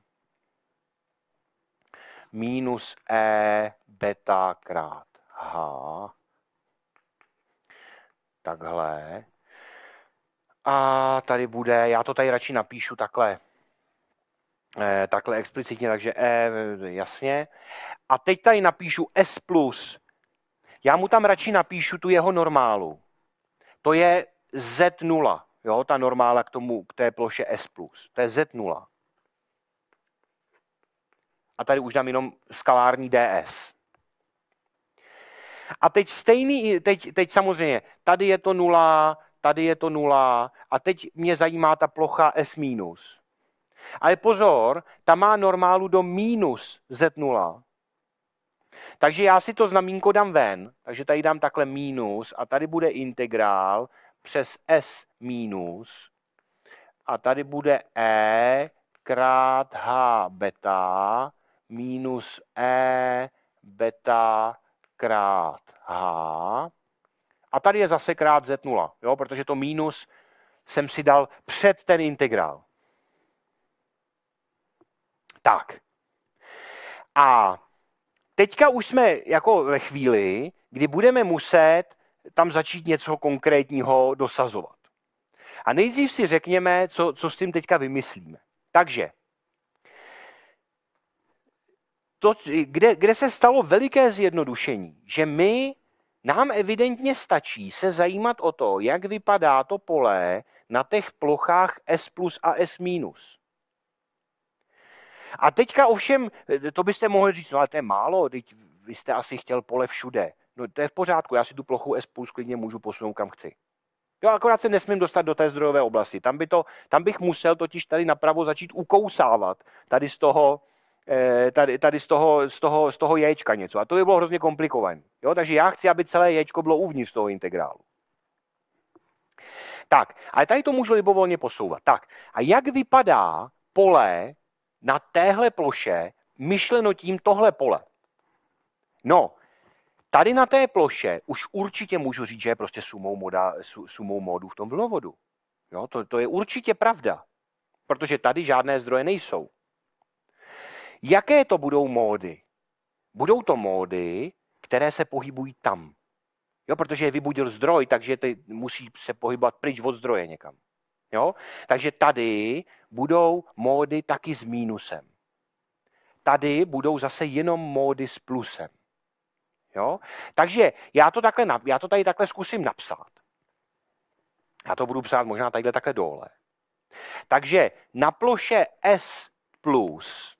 minus e beta krát h takhle. A tady bude, já to tady radši napíšu takhle, eh, takhle explicitně, takže E, jasně. A teď tady napíšu S+. Já mu tam radši napíšu tu jeho normálu. To je Z0, jo, ta normála k tomu, k té ploše S+. To je Z0. A tady už dám jenom skalární DS. A teď stejný, teď, teď samozřejmě, tady je to nula, tady je to nula a teď mě zajímá ta plocha S minus. Ale pozor, ta má normálu do minus z nula. Takže já si to znamínko dám ven, takže tady dám takhle minus a tady bude integrál přes S minus a tady bude E krát H beta minus E beta krát h. A tady je zase krát z0, jo? protože to mínus jsem si dal před ten integrál. Tak. A teďka už jsme jako ve chvíli, kdy budeme muset tam začít něco konkrétního dosazovat. A nejdřív si řekněme, co, co s tím teďka vymyslíme. Takže to, kde, kde se stalo veliké zjednodušení, že my, nám evidentně stačí se zajímat o to, jak vypadá to pole na těch plochách S plus a S minus. A teďka ovšem, to byste mohli říct, no ale to je málo, teď vy jste asi chtěl pole všude. No to je v pořádku, já si tu plochu S plus klidně můžu posunout kam chci. Jo, akorát se nesmím dostat do té zdrojové oblasti. Tam, by to, tam bych musel totiž tady napravo začít ukousávat tady z toho, Eh, tady, tady z, toho, z, toho, z toho ječka něco. A to by bylo hrozně komplikované. Jo? Takže já chci, aby celé ječko bylo uvnitř toho integrálu. Tak, ale tady to můžu libovolně posouvat. Tak, a jak vypadá pole na téhle ploše, myšleno tím tohle pole? No, tady na té ploše už určitě můžu říct, že je prostě sumou, moda, sumou modu v tom vlnovodu. Jo, to, to je určitě pravda, protože tady žádné zdroje nejsou. Jaké to budou módy? Budou to módy, které se pohybují tam. Jo, protože je vybudil zdroj, takže ty musí se pohybovat pryč od zdroje někam. Jo? Takže tady budou módy taky s mínusem. Tady budou zase jenom módy s plusem. Jo? Takže já to, takhle, já to tady takhle zkusím napsat. Já to budu psát možná tady takhle dole. Takže na ploše S plus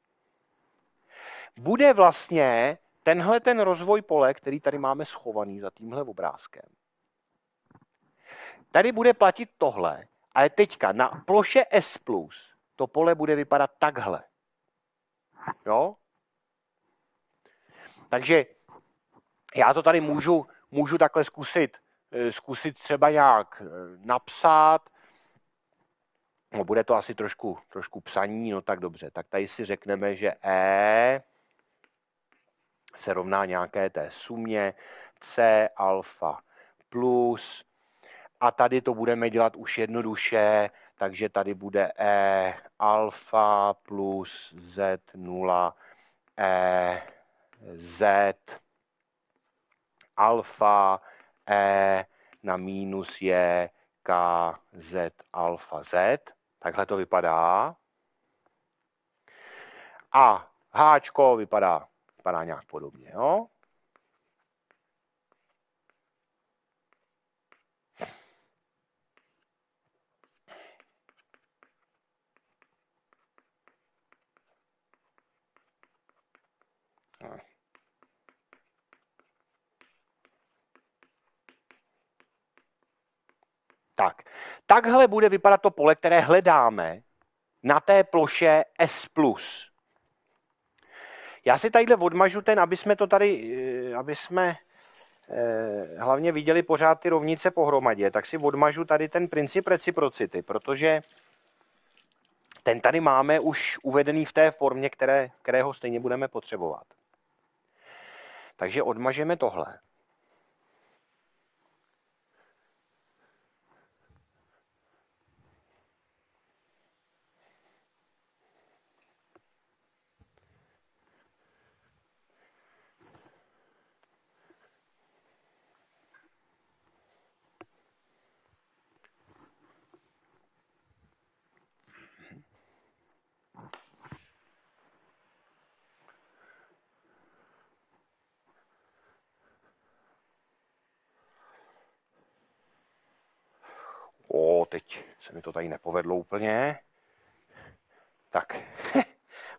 bude vlastně tenhle ten rozvoj pole, který tady máme schovaný za tímhle obrázkem. Tady bude platit tohle, ale teďka na ploše S+, to pole bude vypadat takhle. Jo? Takže já to tady můžu, můžu takhle zkusit, eh, zkusit třeba nějak eh, napsat, No, bude to asi trošku, trošku psaní, no tak dobře. Tak tady si řekneme, že E se rovná nějaké té sumě C alfa plus. A tady to budeme dělat už jednoduše, takže tady bude E alfa plus Z0 E Z alfa E na minus je K Z alfa Z. Takhle to vypadá. A háčko vypadá vypadá nějak podobně. Jo? Tak, takhle bude vypadat to pole, které hledáme na té ploše S+. Já si tadyhle odmažu ten, aby jsme to tady, eh, aby jsme eh, hlavně viděli pořád ty rovnice pohromadě, tak si odmažu tady ten princip reciprocity, protože ten tady máme už uvedený v té formě, které, kterého stejně budeme potřebovat. Takže odmažeme tohle. teď se mi to tady nepovedlo úplně, tak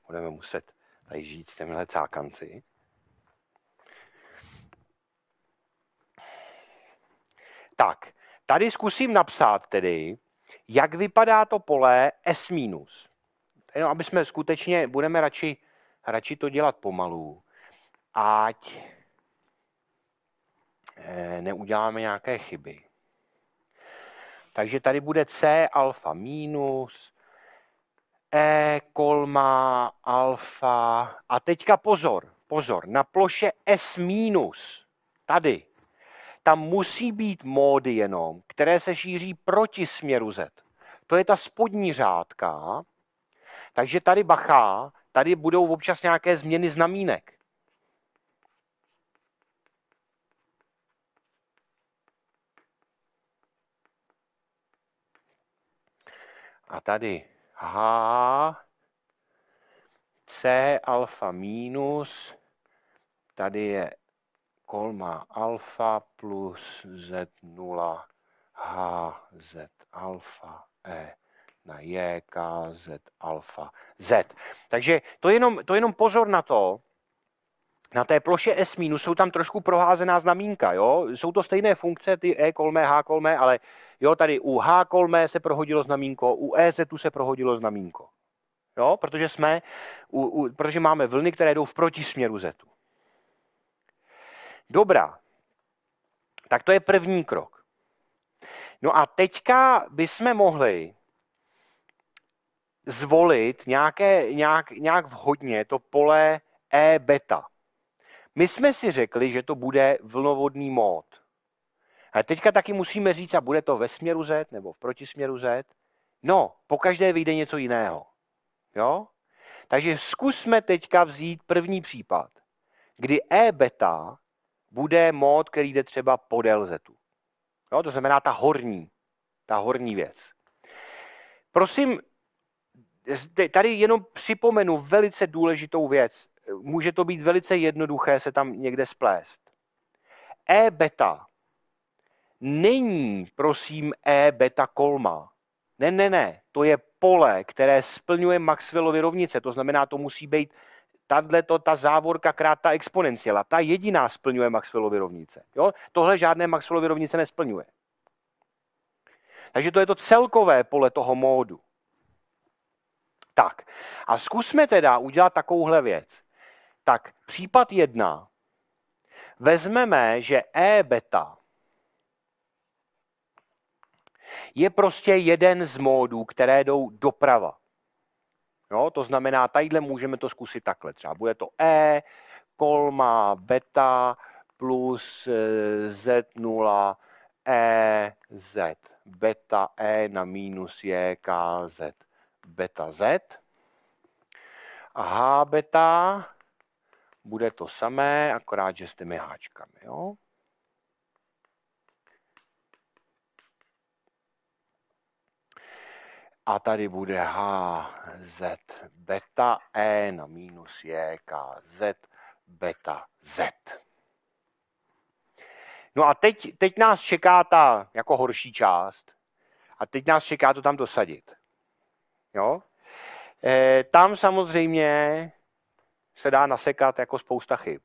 budeme muset tady žít s těmihle cákanci. Tak, tady zkusím napsat tedy, jak vypadá to pole S-. Jenom aby jsme skutečně, budeme radši, radši to dělat pomalu, ať eh, neuděláme nějaké chyby. Takže tady bude C alfa minus, E kolma alfa. A teďka pozor, pozor, na ploše S minus, tady, tam musí být módy jenom, které se šíří proti směru Z. To je ta spodní řádka, takže tady bachá, tady budou občas nějaké změny znamínek. A tady H, C alfa minus, tady je kolma alfa plus Z0 H, Z alfa E na J, K, Z alfa Z. Takže to jenom, to jenom pozor na to, na té ploše S- jsou tam trošku proházená znamínka. Jo? Jsou to stejné funkce, ty E kolmé, H kolmé, ale jo, tady u H kolmé se prohodilo znamínko, u EZ tu se prohodilo znamínko. Jo? Protože, jsme, u, u, protože máme vlny, které jdou v protisměru Z. Dobrá, tak to je první krok. No a teďka bychom mohli zvolit nějaké, nějak, nějak vhodně to pole E beta. My jsme si řekli, že to bude vlnovodný mód. A teďka taky musíme říct, a bude to ve směru Z nebo v protisměru Z. No, po každé vyjde něco jiného. Jo? Takže zkusme teďka vzít první případ, kdy E beta bude mód, který jde třeba podél zetu. Jo, to znamená ta horní, ta horní věc. Prosím, tady jenom připomenu velice důležitou věc může to být velice jednoduché se tam někde splést. E-beta není, prosím, E-beta kolma. Ne, ne, ne, to je pole, které splňuje Maxwellovy rovnice, to znamená, to musí být tato, ta závorka krát ta exponenciála, ta jediná splňuje Maxwellovy rovnice. Jo? Tohle žádné Maxwellovy rovnice nesplňuje. Takže to je to celkové pole toho módu. Tak, a zkusme teda udělat takovouhle věc. Tak případ jedna. Vezmeme, že E beta je prostě jeden z módů, které jdou doprava. Jo, to znamená, tadyhle můžeme to zkusit takhle. Třeba bude to E, kolma, beta, plus eh, Z0, E, Z. Beta E na minus J, K, Z. Beta Z. a H beta bude to samé, akorát, že s těmi háčkami. Jo? A tady bude HZ beta E na minus J K Z beta Z. No a teď, teď nás čeká ta jako horší část. A teď nás čeká to tam dosadit. Jo? E, tam samozřejmě se dá nasekat jako spousta chyb.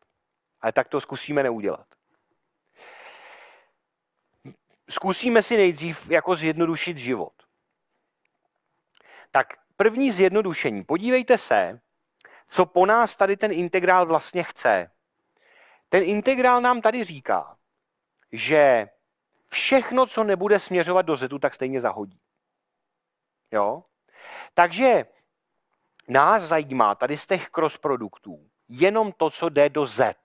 Ale tak to zkusíme neudělat. Zkusíme si nejdřív jako zjednodušit život. Tak první zjednodušení. Podívejte se, co po nás tady ten integrál vlastně chce. Ten integrál nám tady říká, že všechno, co nebude směřovat do zetu, tak stejně zahodí. Jo? Takže nás zajímá tady z těch cross produktů jenom to, co jde do Z.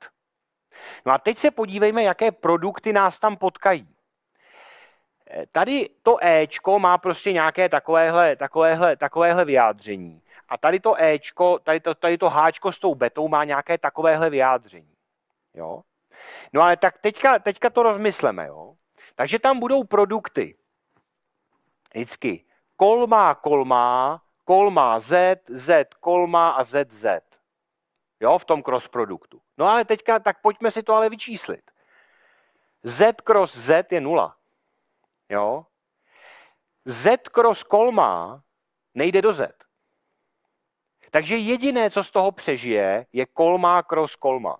No a teď se podívejme, jaké produkty nás tam potkají. Eh, tady to Ečko má prostě nějaké takovéhle, takovéhle, takovéhle vyjádření. A tady to Ečko, tady to, tady to Háčko s tou betou má nějaké takovéhle vyjádření. Jo? No ale tak teďka, teďka to rozmysleme. Jo? Takže tam budou produkty. Vždycky. kolma, kolma kolma Z, Z kolma a z z Jo, v tom cross produktu. No ale teďka, tak pojďme si to ale vyčíslit. Z cross Z je nula. Jo? Z cross kolma nejde do Z. Takže jediné, co z toho přežije, je kolma cross kolma.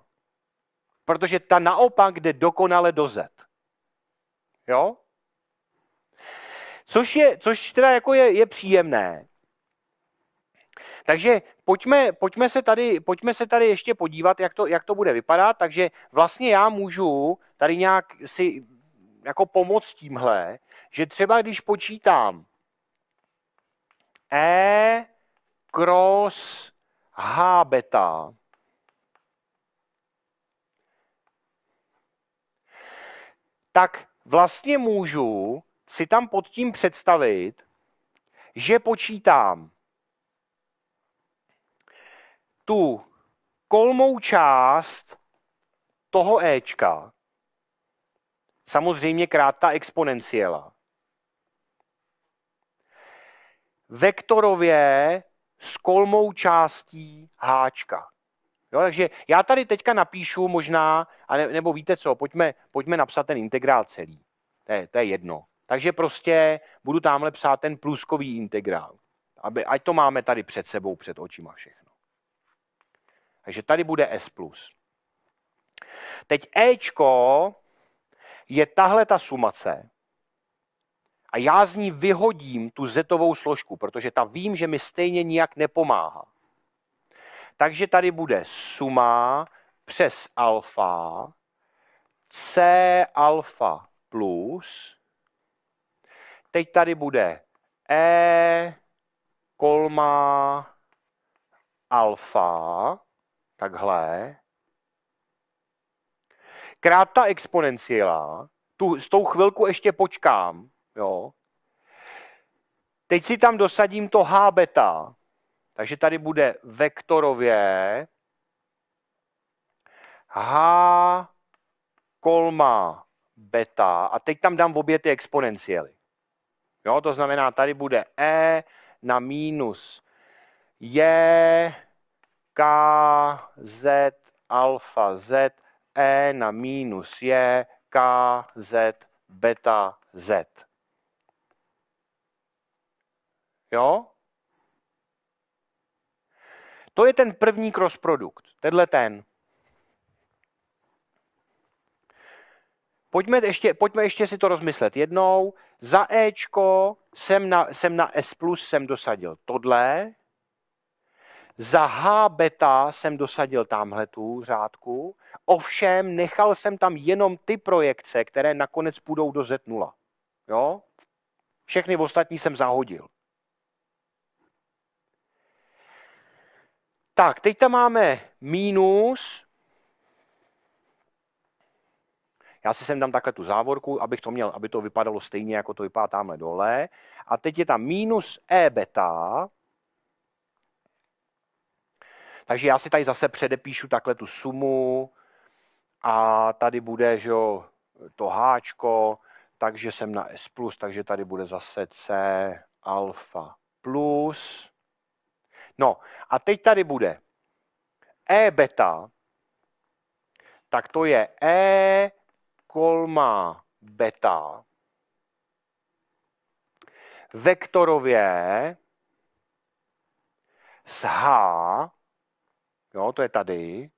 Protože ta naopak jde dokonale do Z. Jo? Což, je, což teda jako je, je příjemné, takže pojďme, pojďme, se tady, pojďme se tady ještě podívat, jak to, jak to bude vypadat. Takže vlastně já můžu tady nějak si jako pomoct tímhle, že třeba když počítám E cross H beta, tak vlastně můžu si tam pod tím představit, že počítám tu kolmou část toho Ečka, samozřejmě krát ta exponenciela, vektorově s kolmou částí háčka. Jo, takže já tady teďka napíšu možná, ne, nebo víte co, pojďme, pojďme napsat ten integrál celý. To je, to je jedno. Takže prostě budu tamhle psát ten pluskový integrál. Aby, ať to máme tady před sebou, před očima všech. Takže tady bude S+. Teď E je tahle ta sumace a já z ní vyhodím tu zetovou složku, protože ta vím, že mi stejně nijak nepomáhá. Takže tady bude suma přes alfa C alfa plus. Teď tady bude E kolma alfa takhle, krát ta exponenciála, tu, s tou chvilku ještě počkám, jo. Teď si tam dosadím to h beta, takže tady bude vektorově h kolma beta a teď tam dám obě ty exponenciály. Jo, to znamená, tady bude e na minus je. K, Z, alfa, Z, E na minus J, K, Z, beta, Z. Jo? To je ten první cross produkt, tenhle ten. Pojďme ještě, pojďme ještě si to rozmyslet jednou. Za Ečko jsem na, jsem na S+, plus jsem dosadil tohle, za h beta jsem dosadil tamhle tu řádku, ovšem nechal jsem tam jenom ty projekce, které nakonec půjdou do Z0. Jo? Všechny ostatní jsem zahodil. Tak, teď tam máme mínus. Já si sem dám takhle tu závorku, abych to měl, aby to vypadalo stejně, jako to vypadá tamhle dole. A teď je tam mínus E beta takže já si tady zase předepíšu takhle tu sumu a tady bude že jo, to háčko, takže jsem na S+, plus, takže tady bude zase C alfa plus. No a teď tady bude E beta, tak to je E kolma beta vektorově s H Jo, to je tady.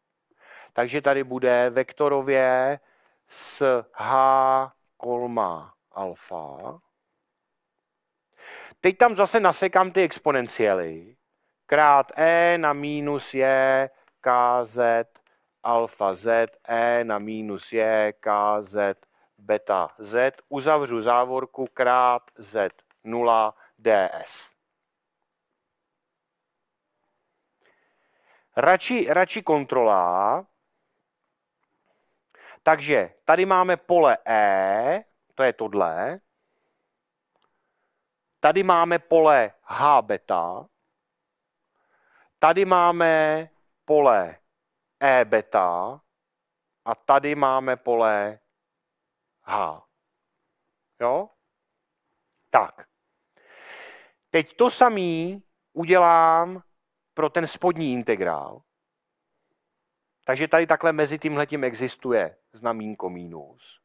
Takže tady bude vektorově s H kolma alfa. Teď tam zase nasekám ty exponenciály. Krát E na minus je KZ alfa Z, E na minus je KZ beta Z. Uzavřu závorku krát Z0 ds. Radši, radši kontrola. Takže tady máme pole E, to je tohle. Tady máme pole H beta. Tady máme pole E beta. A tady máme pole H. Jo? Tak. Teď to samé udělám pro ten spodní integrál. Takže tady takhle mezi tímhletím existuje znamínko mínus.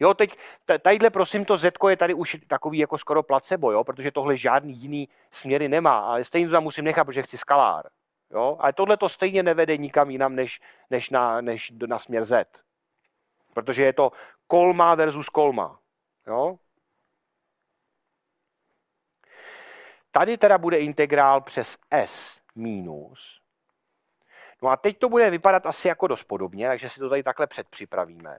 Jo, teď tadyhle, prosím, to zetko je tady už takový jako skoro placebo, jo, protože tohle žádný jiný směry nemá, ale stejně to tam musím nechat, protože chci skalár. Jo? Ale tohle to stejně nevede nikam jinam, než, než, na, než na směr Z. Protože je to kolma versus kolma. Jo? Tady teda bude integrál přes S mínus. No a teď to bude vypadat asi jako dost podobně, takže si to tady takhle předpřipravíme.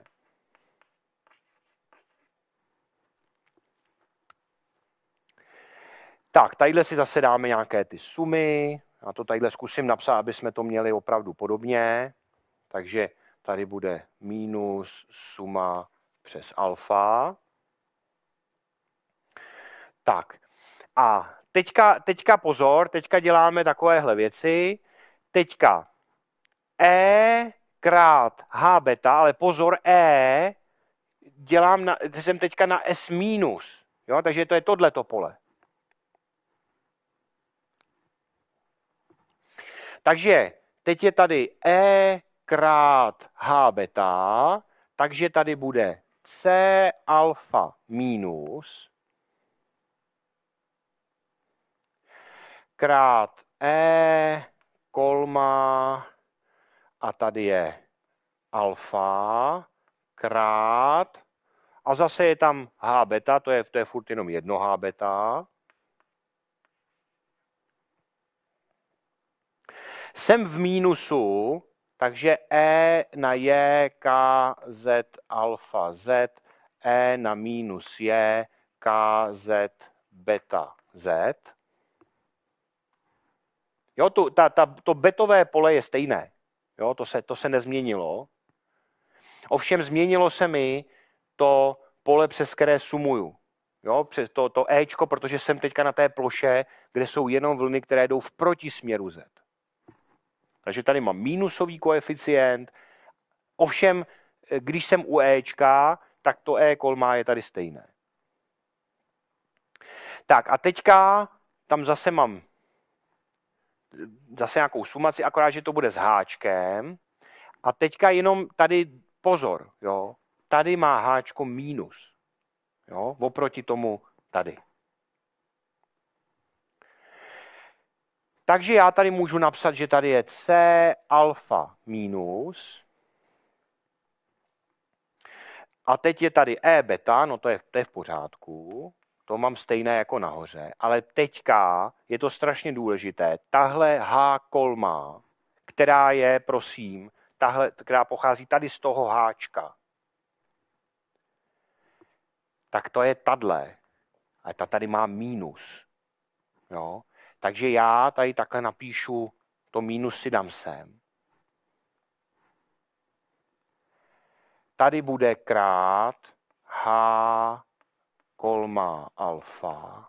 Tak, tadyhle si zase dáme nějaké ty sumy. Já to tadyhle zkusím napsat, aby jsme to měli opravdu podobně. Takže tady bude minus suma přes alfa. Tak, a Teďka, teďka pozor, teďka děláme takovéhle věci. Teďka E krát H beta, ale pozor E, dělám na, jsem teďka na S minus. Jo, takže to je tohleto pole. Takže teď je tady E krát H beta, takže tady bude C alfa minus krát E, kolma a tady je alfa krát a zase je tam H beta, to je, to je furt jenom jedno H beta. Jsem v mínusu, takže E na J, K, Z, alfa, Z, E na minus J, K, Z, beta, Z. Jo, tu, ta, ta, to betové pole je stejné. Jo, to, se, to se nezměnilo. Ovšem změnilo se mi to pole, přes které sumuju. Jo, přes to, to Ečko, protože jsem teďka na té ploše, kde jsou jenom vlny, které jdou v protisměru Z. Takže tady mám mínusový koeficient. Ovšem, když jsem u Ečka, tak to E kolma je tady stejné. Tak a teďka tam zase mám zase nějakou sumaci, akorát, že to bude s háčkem. A teďka jenom tady pozor, jo, tady má háčko mínus, jo, oproti tomu tady. Takže já tady můžu napsat, že tady je C alfa mínus, A teď je tady E beta, no to je, to je v pořádku to mám stejné jako nahoře, ale teďka je to strašně důležité. Tahle H kolma, která je, prosím, tahle, která pochází tady z toho háčka, tak to je tadle. A ta tady má mínus. Jo? Takže já tady takhle napíšu, to mínus si dám sem. Tady bude krát H kolma alfa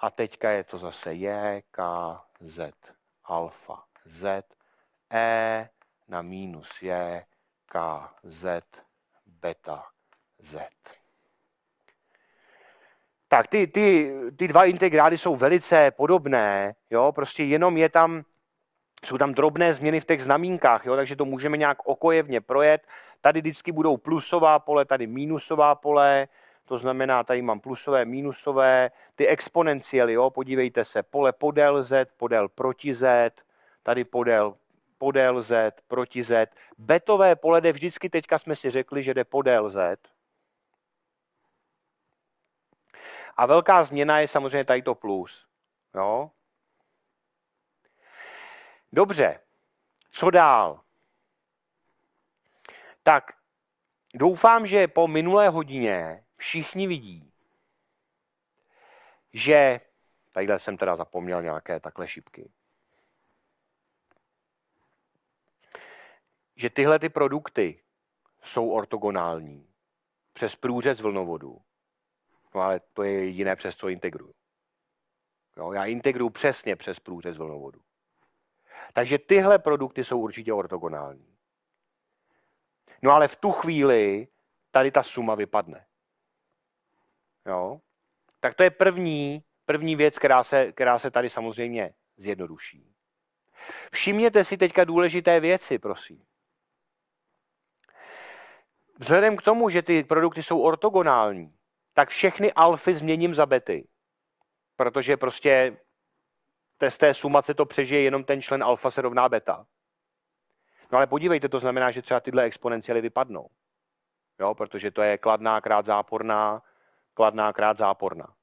a teďka je to zase J, K, Z. Alfa, Z, E na minus J, K, Z, beta, Z. Tak ty, ty, ty dva integrály jsou velice podobné, jo? prostě jenom je tam, jsou tam drobné změny v těch znamínkách, jo? takže to můžeme nějak okojevně projet. Tady vždycky budou plusová pole, tady mínusová pole, to znamená, tady mám plusové, minusové, ty exponenciály, jo, podívejte se, pole podél z, podél proti z, tady podél podél z, proti z. Betové pole jde vždycky, teďka jsme si řekli, že jde podél z. A velká změna je samozřejmě tady to plus. Jo? Dobře, co dál? Tak doufám, že po minulé hodině všichni vidí, že tadyhle jsem teda zapomněl nějaké takhle šipky. Že tyhle ty produkty jsou ortogonální přes průřez vlnovodu. No ale to je jiné, přes co integruju. Jo, já integruju přesně přes průřez vlnovodu. Takže tyhle produkty jsou určitě ortogonální. No ale v tu chvíli tady ta suma vypadne. Jo? Tak to je první, první věc, která se, která se tady samozřejmě zjednoduší. Všimněte si teďka důležité věci, prosím. Vzhledem k tomu, že ty produkty jsou ortogonální, tak všechny alfy změním za bety. Protože prostě z té sumace to přežije jenom ten člen alfa se rovná beta. No ale podívejte, to znamená, že třeba tyhle exponenciály vypadnou. Jo, protože to je kladná krát záporná kladná krát záporná.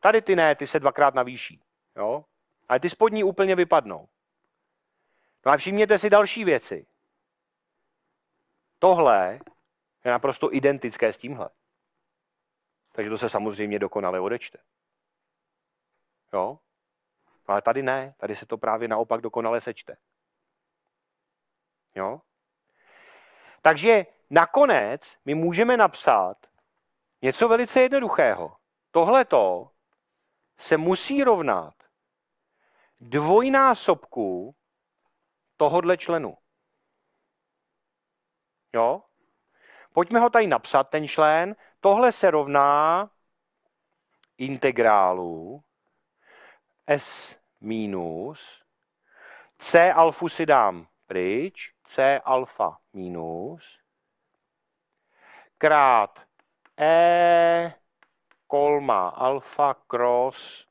Tady ty ne, ty se dvakrát navýší. Jo? Ale ty spodní úplně vypadnou. No a všimněte si další věci. Tohle je naprosto identické s tímhle. Takže to se samozřejmě dokonale odečte. Jo? No ale tady ne, tady se to právě naopak dokonale sečte. Jo? Takže nakonec my můžeme napsat, Něco velice jednoduchého. Tohleto se musí rovnat dvojnásobku tohodle členu. Jo? Pojďme ho tady napsat, ten člen. Tohle se rovná integrálu S minus C alfu si dám pryč, C alfa minus krát E kolma alfa cross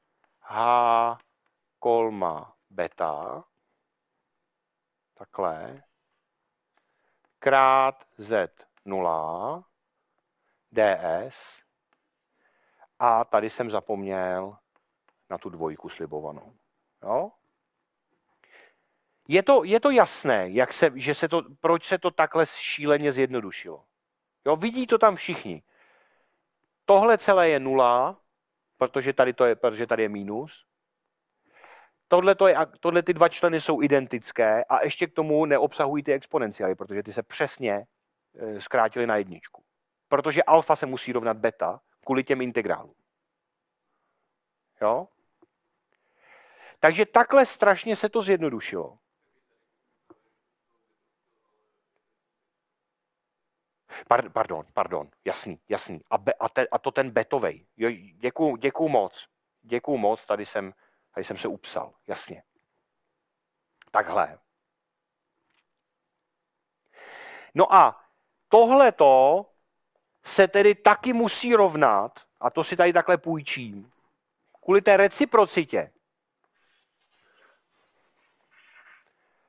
H kolma beta. Takhle. Krát Z0 DS. A tady jsem zapomněl na tu dvojku slibovanou. Jo? Je to, je to jasné, jak se, že se to, proč se to takhle šíleně zjednodušilo. Jo, vidí to tam všichni. Tohle celé je nula, protože tady, to je, protože tady je mínus. Tohle, to je, tohle ty dva členy jsou identické a ještě k tomu neobsahují ty exponenciály, protože ty se přesně eh, zkrátily na jedničku. Protože alfa se musí rovnat beta kvůli těm integrálům. Jo? Takže takhle strašně se to zjednodušilo. Pardon, pardon, pardon, jasný, jasný. A, be, a, te, a to ten betovej. Jo, děkuju, děkuju moc. Děkuju moc, tady jsem, tady jsem se upsal, jasně. Takhle. No a tohle to se tedy taky musí rovnat, a to si tady takhle půjčím, kvůli té reciprocitě,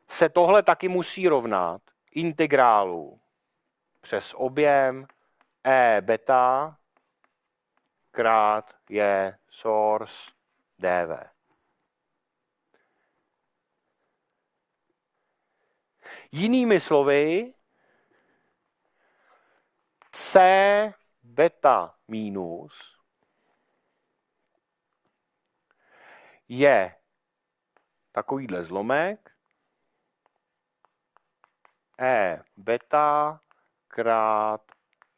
se tohle taky musí rovnat integrálu přes objem E beta krát je source dv. Jinými slovy, C beta minus je takovýhle zlomek E beta krát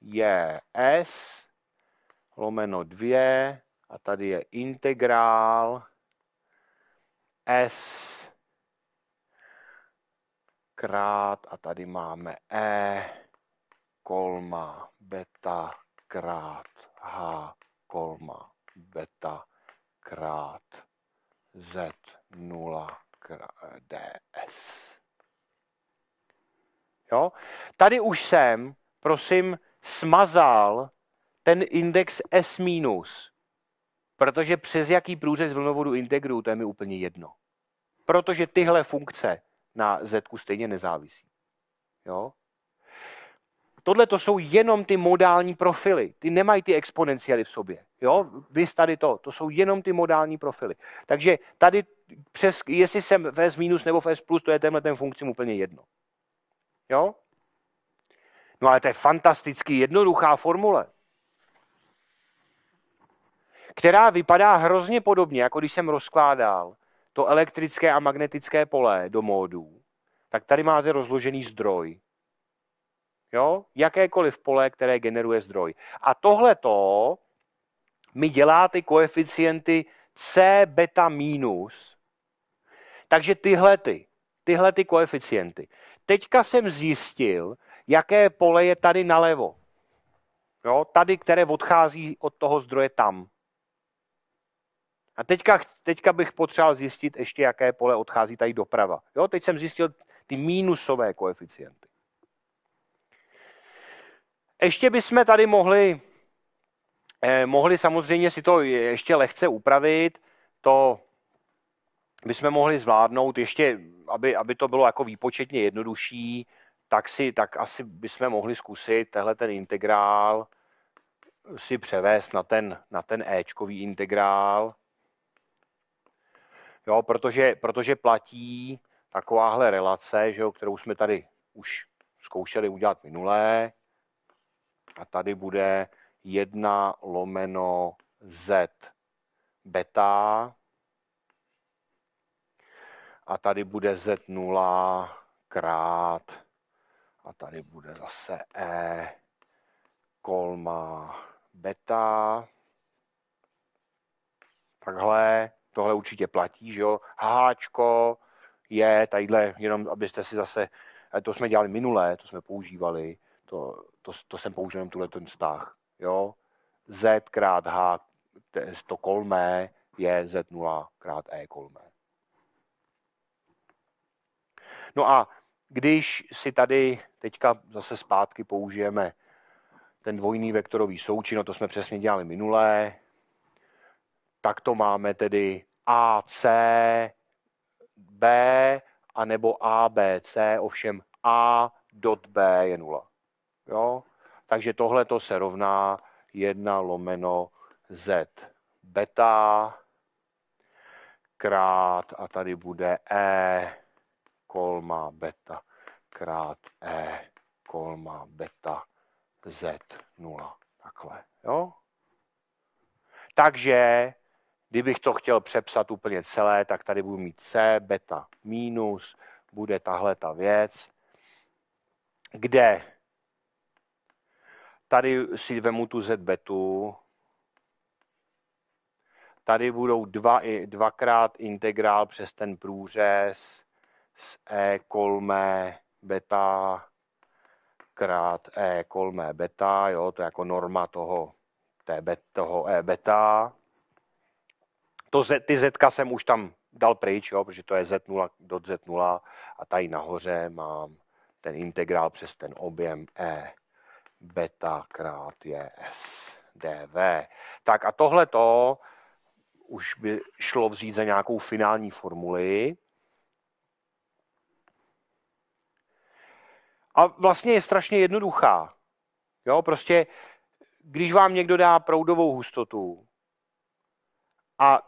je s lomeno 2 a tady je integrál s krát a tady máme e kolma beta krát h kolma beta krát z 0 krát ds. Jo? Tady už jsem, prosím, smazal ten index S-, minus, protože přes jaký průřez vlnovodu integruju, to je mi úplně jedno. Protože tyhle funkce na z stejně nezávisí. Jo? Tohle to jsou jenom ty modální profily. Ty nemají ty exponenciály v sobě. Jo? Vy tady to. To jsou jenom ty modální profily. Takže tady, přes, jestli jsem v S minus nebo v S plus, to je tenhle ten funkci úplně jedno. Jo? No ale to je fantasticky jednoduchá formule, která vypadá hrozně podobně, jako když jsem rozkládal to elektrické a magnetické pole do módů. Tak tady máte rozložený zdroj. Jo? Jakékoliv pole, které generuje zdroj. A tohle to mi dělá ty koeficienty C beta minus. Takže tyhle ty, tyhle ty koeficienty teďka jsem zjistil, jaké pole je tady nalevo. Jo, tady, které odchází od toho zdroje tam. A teďka, teďka bych potřeboval zjistit ještě, jaké pole odchází tady doprava. Jo, teď jsem zjistil ty mínusové koeficienty. Ještě bychom tady mohli, eh, mohli samozřejmě si to ještě lehce upravit. To jsme mohli zvládnout ještě, aby, aby to bylo jako výpočetně jednodušší, tak, si, tak asi bychom mohli zkusit tehle ten integrál si převést na ten, na ten Ečkový integrál. Jo, protože, protože platí takováhle relace, že jo, kterou jsme tady už zkoušeli udělat minulé. A tady bude 1 lomeno z beta a tady bude Z0 krát a tady bude zase E kolma beta. Takhle, tohle určitě platí, že jo? Háčko je tadyhle, jenom abyste si zase, eh, to jsme dělali minulé, to jsme používali, to, to, to jsem použil jenom tuhle ten vztah, jo? Z krát H, to kolmé je Z0 krát E kolmé. No a když si tady teďka zase zpátky použijeme ten dvojný vektorový součin, no to jsme přesně dělali minulé, tak to máme tedy AC, B, a nebo ABC, ovšem A dot B je 0. Jo? Takže tohle to se rovná 1 lomeno Z beta krát a tady bude E kolma beta krát E kolma beta Z0. Takhle, jo? Takže, kdybych to chtěl přepsat úplně celé, tak tady budu mít C beta minus, bude tahle ta věc, kde tady si vemu tu Z betu, tady budou dva, dvakrát integrál přes ten průřez z E kolmé beta krát E kolmé beta, jo, to je jako norma toho, té bet, toho E beta. To z, ty zetka jsem už tam dal pryč, jo, protože to je Z0 do Z0 a tady nahoře mám ten integrál přes ten objem E beta krát je S dv. Tak a tohle to už by šlo vzít za nějakou finální formuli, A vlastně je strašně jednoduchá. Jo, prostě, když vám někdo dá proudovou hustotu a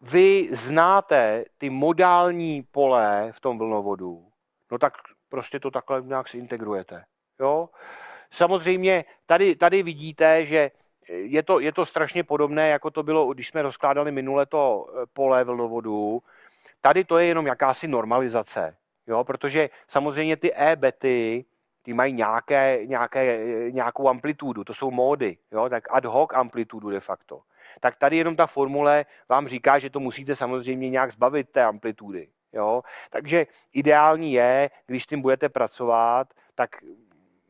vy znáte ty modální pole v tom vlnovodu, no tak prostě to takhle nějak si integrujete. Jo? Samozřejmě tady, tady vidíte, že je to, je to strašně podobné, jako to bylo, když jsme rozkládali minule to eh, pole vlnovodu. Tady to je jenom jakási normalizace. Jo, protože samozřejmě ty e-bety, ty mají nějaké, nějaké, nějakou amplitudu, to jsou módy, jo, tak ad hoc amplitudu de facto. Tak tady jenom ta formule vám říká, že to musíte samozřejmě nějak zbavit té amplitudy. Jo? Takže ideální je, když s tím budete pracovat, tak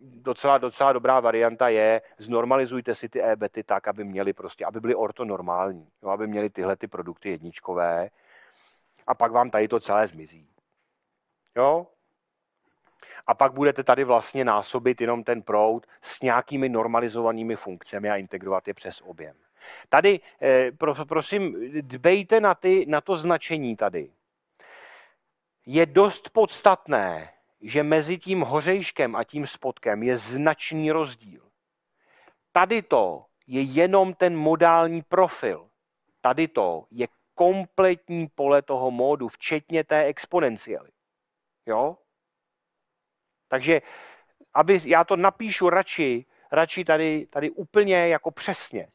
docela, docela dobrá varianta je, znormalizujte si ty e-bety tak, aby měly prostě, aby byly ortonormální, jo, aby měly tyhle ty produkty jedničkové a pak vám tady to celé zmizí. Jo? A pak budete tady vlastně násobit jenom ten proud s nějakými normalizovanými funkcemi a integrovat je přes objem. Tady, eh, prosím, dbejte na, ty, na to značení tady. Je dost podstatné, že mezi tím hořejškem a tím spodkem je značný rozdíl. Tady to je jenom ten modální profil. Tady to je kompletní pole toho módu, včetně té exponenciality. Jo? Takže aby, já to napíšu radši, radši tady, tady úplně jako přesně.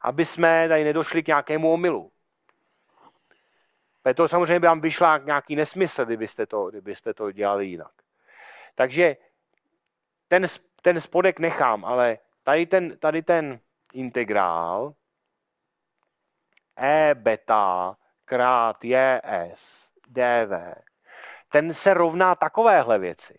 Aby jsme tady nedošli k nějakému omylu. To samozřejmě by vám vyšla nějaký nesmysl, kdybyste to, kdybyste to dělali jinak. Takže ten, ten spodek nechám, ale tady ten, tady ten integrál e beta krát JS s dv ten se rovná takovéhle věci.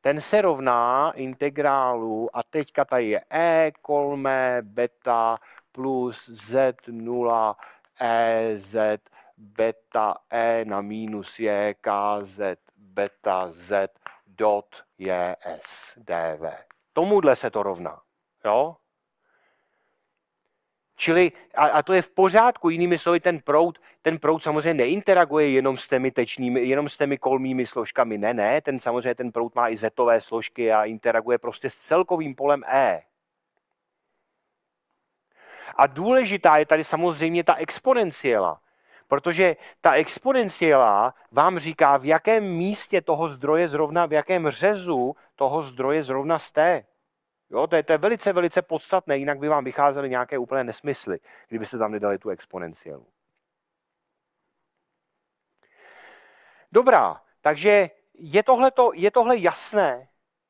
Ten se rovná integrálu a teďka tady je e kolme beta plus z0 e z beta e na minus je kz beta z dot je s dv. Tomuhle se to rovná. Jo? Čili, a, a to je v pořádku, jinými slovy, ten proud, ten proud samozřejmě neinteraguje jenom s těmi tečnými, jenom s těmi kolmými složkami, ne, ne, ten samozřejmě ten proud má i zetové složky a interaguje prostě s celkovým polem E. A důležitá je tady samozřejmě ta exponenciela, protože ta exponenciela vám říká, v jakém místě toho zdroje zrovna, v jakém řezu toho zdroje zrovna jste. Jo, to, je, to je velice, velice podstatné, jinak by vám vycházely nějaké úplné nesmysly, kdybyste tam nedali tu exponenciálu. Dobrá, takže je, tohleto, je tohle jasné.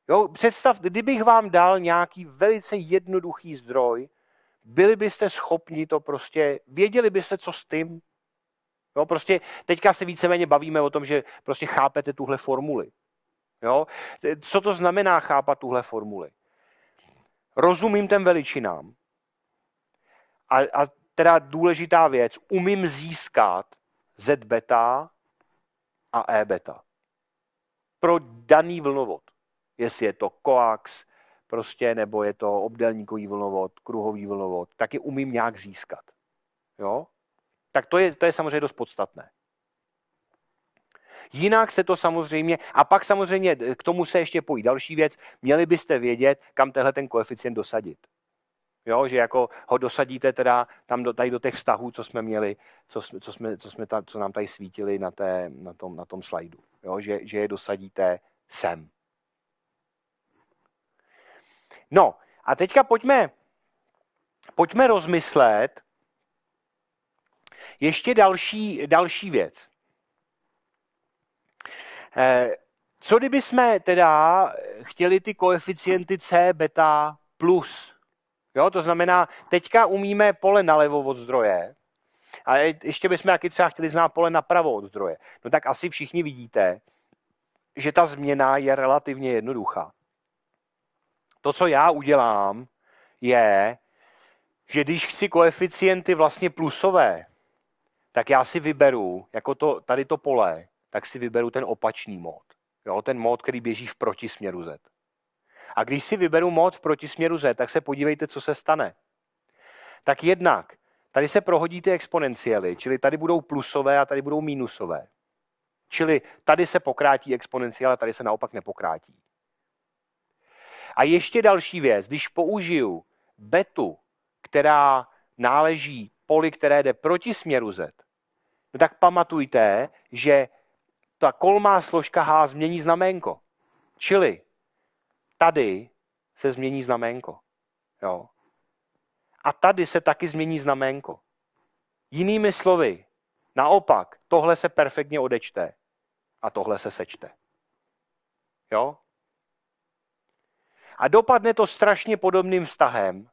Jo, představ, kdybych vám dal nějaký velice jednoduchý zdroj, byli byste schopni to prostě, věděli byste, co s tím. Jo, prostě teďka se víceméně bavíme o tom, že prostě chápete tuhle formuli. Jo? Co to znamená chápat tuhle formuli? Rozumím ten veličinám. A, a teda důležitá věc, umím získat Z beta a E beta. Pro daný vlnovod. Jestli je to koax, prostě, nebo je to obdélníkový vlnovod, kruhový vlnovod, tak je umím nějak získat. Jo? Tak to je, to je samozřejmě dost podstatné. Jinak se to samozřejmě, a pak samozřejmě eh, k tomu se ještě pojí další věc, měli byste vědět, kam tenhle ten koeficient dosadit. Jo, že jako ho dosadíte teda tam do, tady do těch vztahů, co jsme měli, co, jsme, co, jsme, co, jsme ta, co nám tady svítili na, té, na tom, na tom slajdu. Jo, že, že je dosadíte sem. No a teďka pojďme, pojďme rozmyslet ještě další, další věc. Eh, co kdyby jsme teda chtěli ty koeficienty C, beta plus? Jo, to znamená, teďka umíme pole nalevo od zdroje, a ještě bychom jaký třeba chtěli znát pole napravo od zdroje. No tak asi všichni vidíte, že ta změna je relativně jednoduchá. To, co já udělám, je, že když chci koeficienty vlastně plusové, tak já si vyberu jako to, tady to pole tak si vyberu ten opačný mód. Jo, ten mód, který běží v protisměru Z. A když si vyberu mód v protisměru Z, tak se podívejte, co se stane. Tak jednak, tady se prohodí ty exponenciály, čili tady budou plusové a tady budou mínusové. Čili tady se pokrátí exponenciál a tady se naopak nepokrátí. A ještě další věc, když použiju betu, která náleží poli, které jde proti směru Z, no tak pamatujte, že ta kolmá složka H změní znaménko. Čili tady se změní znaménko. Jo. A tady se taky změní znaménko. Jinými slovy, naopak, tohle se perfektně odečte a tohle se sečte. Jo? A dopadne to strašně podobným vztahem,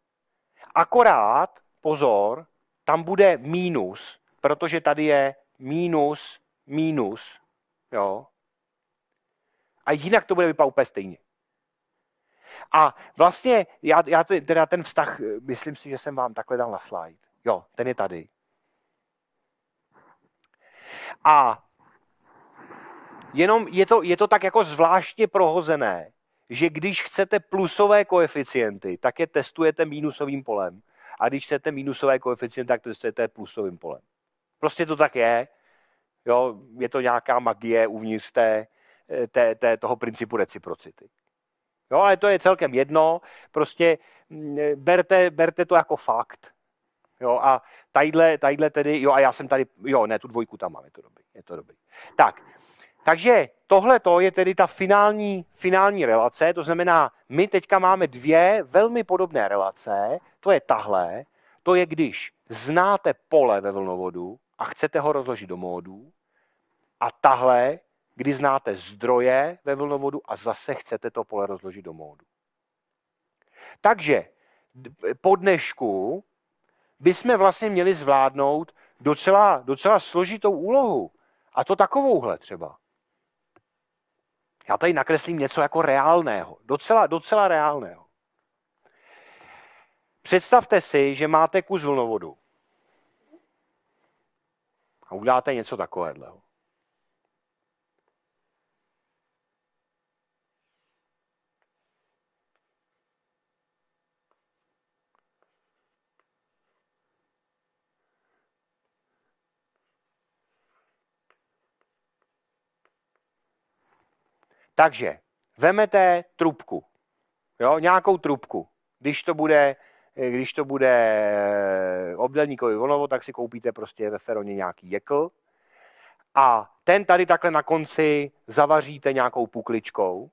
akorát, pozor, tam bude mínus, protože tady je mínus, mínus, Jo? A jinak to bude vypadat úplně stejně. A vlastně já, já teda ten vztah, eh, myslím si, že jsem vám takhle dal na slide. Jo, ten je tady. A jenom je to, je to tak jako zvláštně prohozené, že když chcete plusové koeficienty, tak je testujete mínusovým polem. A když chcete mínusové koeficienty, tak testujete plusovým polem. Prostě to tak je. Jo, je to nějaká magie uvnitř té, eh, té, té, toho principu reciprocity. Jo, ale to je celkem jedno, prostě mm, eh, berte, berte to jako fakt. Jo, a tadyhle, tadyhle tedy, jo, a já jsem tady, jo, ne, tu dvojku tam mám, je to dobrý, je to dobrý. Tak, takže tohle to je tedy ta finální, finální relace, to znamená, my teďka máme dvě velmi podobné relace, to je tahle, to je když znáte pole ve vlnovodu a chcete ho rozložit do módů, a tahle, kdy znáte zdroje ve vlnovodu a zase chcete to pole rozložit do módu. Takže po dnešku bychom vlastně měli zvládnout docela, docela složitou úlohu. A to takovouhle třeba. Já tady nakreslím něco jako reálného, docela, docela reálného. Představte si, že máte kus vlnovodu. A uděláte něco takového. Takže vemete trubku, jo, nějakou trubku. Když to bude, když to bude eh, obdelníkový volnovo, tak si koupíte prostě ve feroně nějaký jekl a ten tady takhle na konci zavaříte nějakou pukličkou.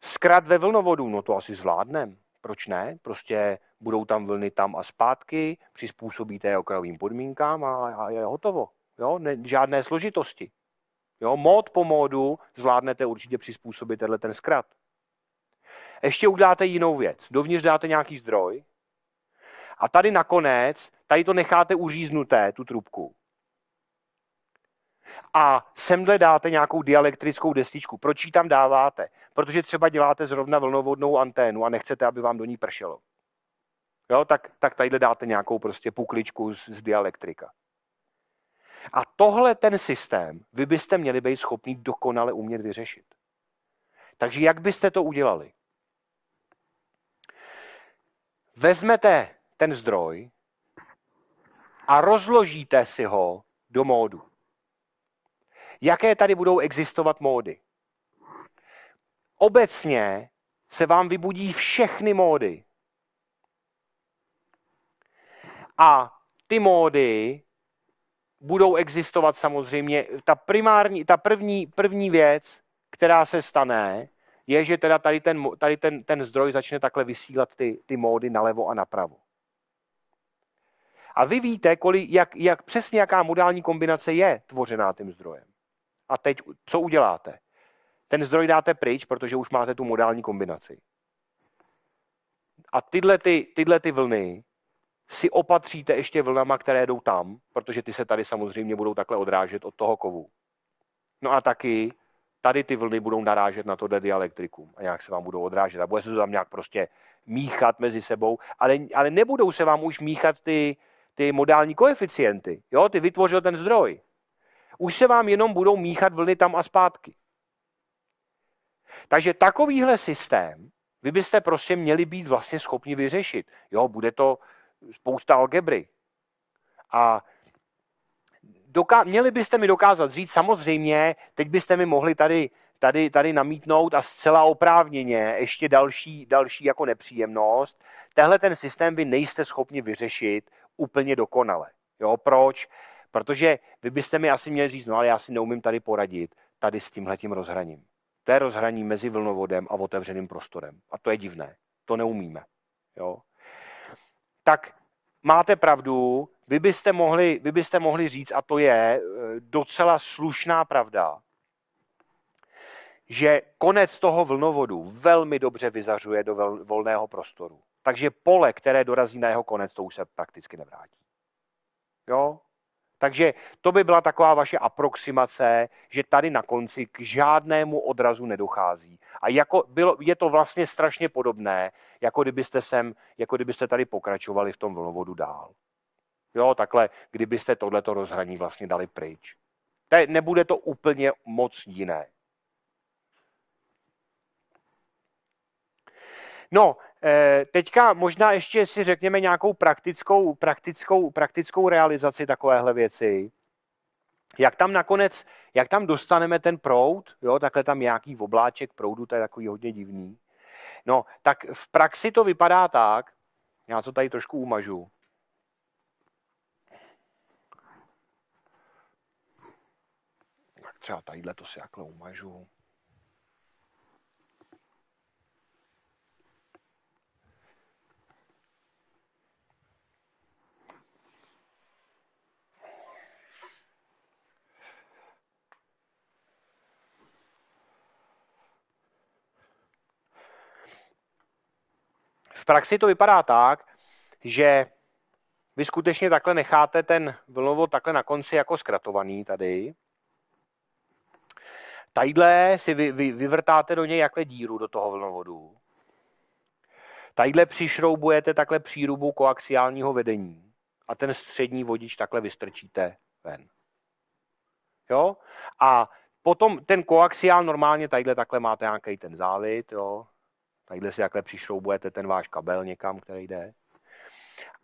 Zkrat ve vlnovodu, no to asi zvládnem. Proč ne? Prostě budou tam vlny tam a zpátky, přizpůsobíte je okrajovým podmínkám a, a je hotovo. Jo? Ne, žádné složitosti. Jo, mod po módu zvládnete určitě přizpůsobit tenhle ten zkrat. Ještě uděláte jinou věc. Dovnitř dáte nějaký zdroj a tady nakonec, tady to necháte uříznuté, tu trubku. A semhle dáte nějakou dialektrickou destičku. Proč ji tam dáváte? Protože třeba děláte zrovna vlnovodnou anténu a nechcete, aby vám do ní pršelo. Jo, tak, tak tadyhle dáte nějakou prostě pukličku z, z dialektrika. A tohle ten systém vy byste měli být schopni dokonale umět vyřešit. Takže jak byste to udělali? Vezmete ten zdroj a rozložíte si ho do módu. Jaké tady budou existovat módy? Obecně se vám vybudí všechny módy. A ty módy budou existovat samozřejmě. Ta, primární, ta první, první věc, která se stane, je, že teda tady ten, tady ten, ten zdroj začne takhle vysílat ty, ty módy nalevo a napravo. A vy víte, kolik, jak, jak přesně jaká modální kombinace je tvořená tím zdrojem. A teď co uděláte? Ten zdroj dáte pryč, protože už máte tu modální kombinaci. A tyhle, ty, tyhle ty vlny si opatříte ještě vlnama, které jdou tam, protože ty se tady samozřejmě budou takhle odrážet od toho kovu. No a taky tady ty vlny budou narážet na tohle dielektrikum a nějak se vám budou odrážet a bude se to tam nějak prostě míchat mezi sebou, ale, ale nebudou se vám už míchat ty, ty modální koeficienty. Jo, ty vytvořil ten zdroj. Už se vám jenom budou míchat vlny tam a zpátky. Takže takovýhle systém vy byste prostě měli být vlastně schopni vyřešit. Jo, bude to, spousta algebry. A doká- měli byste mi dokázat říct, samozřejmě, teď byste mi mohli tady, tady, tady namítnout a zcela oprávněně ještě další, další jako nepříjemnost. Tehle ten systém vy nejste schopni vyřešit úplně dokonale. Jo, proč? Protože vy byste mi asi měli říct, no ale já si neumím tady poradit, tady s tímhletím rozhraním. To je rozhraní mezi vlnovodem a otevřeným prostorem. A to je divné. To neumíme. Jo? tak máte pravdu, vy byste, mohli, vy byste mohli říct, a to je eh, docela slušná pravda, že konec toho vlnovodu velmi dobře vyzařuje do volného prostoru. Takže pole, které dorazí na jeho konec, to už se prakticky nevrátí. Jo? Takže to by byla taková vaše aproximace, že tady na konci k žádnému odrazu nedochází. A jako bylo, je to vlastně strašně podobné, jako kdybyste, sem, jako kdybyste tady pokračovali v tom vlnovodu dál. Jo, takhle, kdybyste tohleto rozhraní vlastně dali pryč. Te, nebude to úplně moc jiné. No, eh, teďka možná ještě si řekněme nějakou praktickou, praktickou, praktickou realizaci takovéhle věci jak tam nakonec, jak tam dostaneme ten proud, jo, takhle tam nějaký obláček proudu, to je takový hodně divný. No, tak v praxi to vypadá tak, já to tady trošku umažu. Tak třeba tadyhle to si takhle umažu. praxi to vypadá tak, že vy skutečně takhle necháte ten vlnovod takhle na konci jako zkratovaný tady. Tadyhle si vy, vy, vyvrtáte do něj jakhle díru do toho vlnovodu. Tadyhle přišroubujete takhle přírubu koaxiálního vedení a ten střední vodič takhle vystrčíte ven. Jo? A potom ten koaxiál normálně tadyhle takhle máte nějaký ten závit, jo? Takhle si takhle přišroubujete ten váš kabel někam, který jde.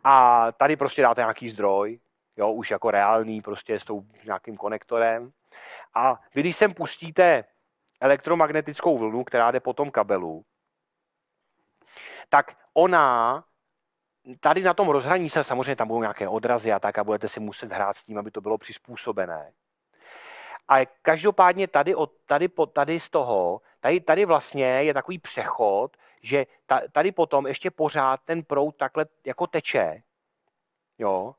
A tady prostě dáte nějaký zdroj, jo, už jako reálný, prostě s tou nějakým konektorem. A vy, když sem pustíte elektromagnetickou vlnu, která jde po tom kabelu, tak ona tady na tom rozhraní se samozřejmě tam budou nějaké odrazy a tak a budete si muset hrát s tím, aby to bylo přizpůsobené. A každopádně tady, od, tady, po, tady z toho, tady, tady vlastně je takový přechod, že ta, tady potom ještě pořád ten proud takhle jako teče, jo,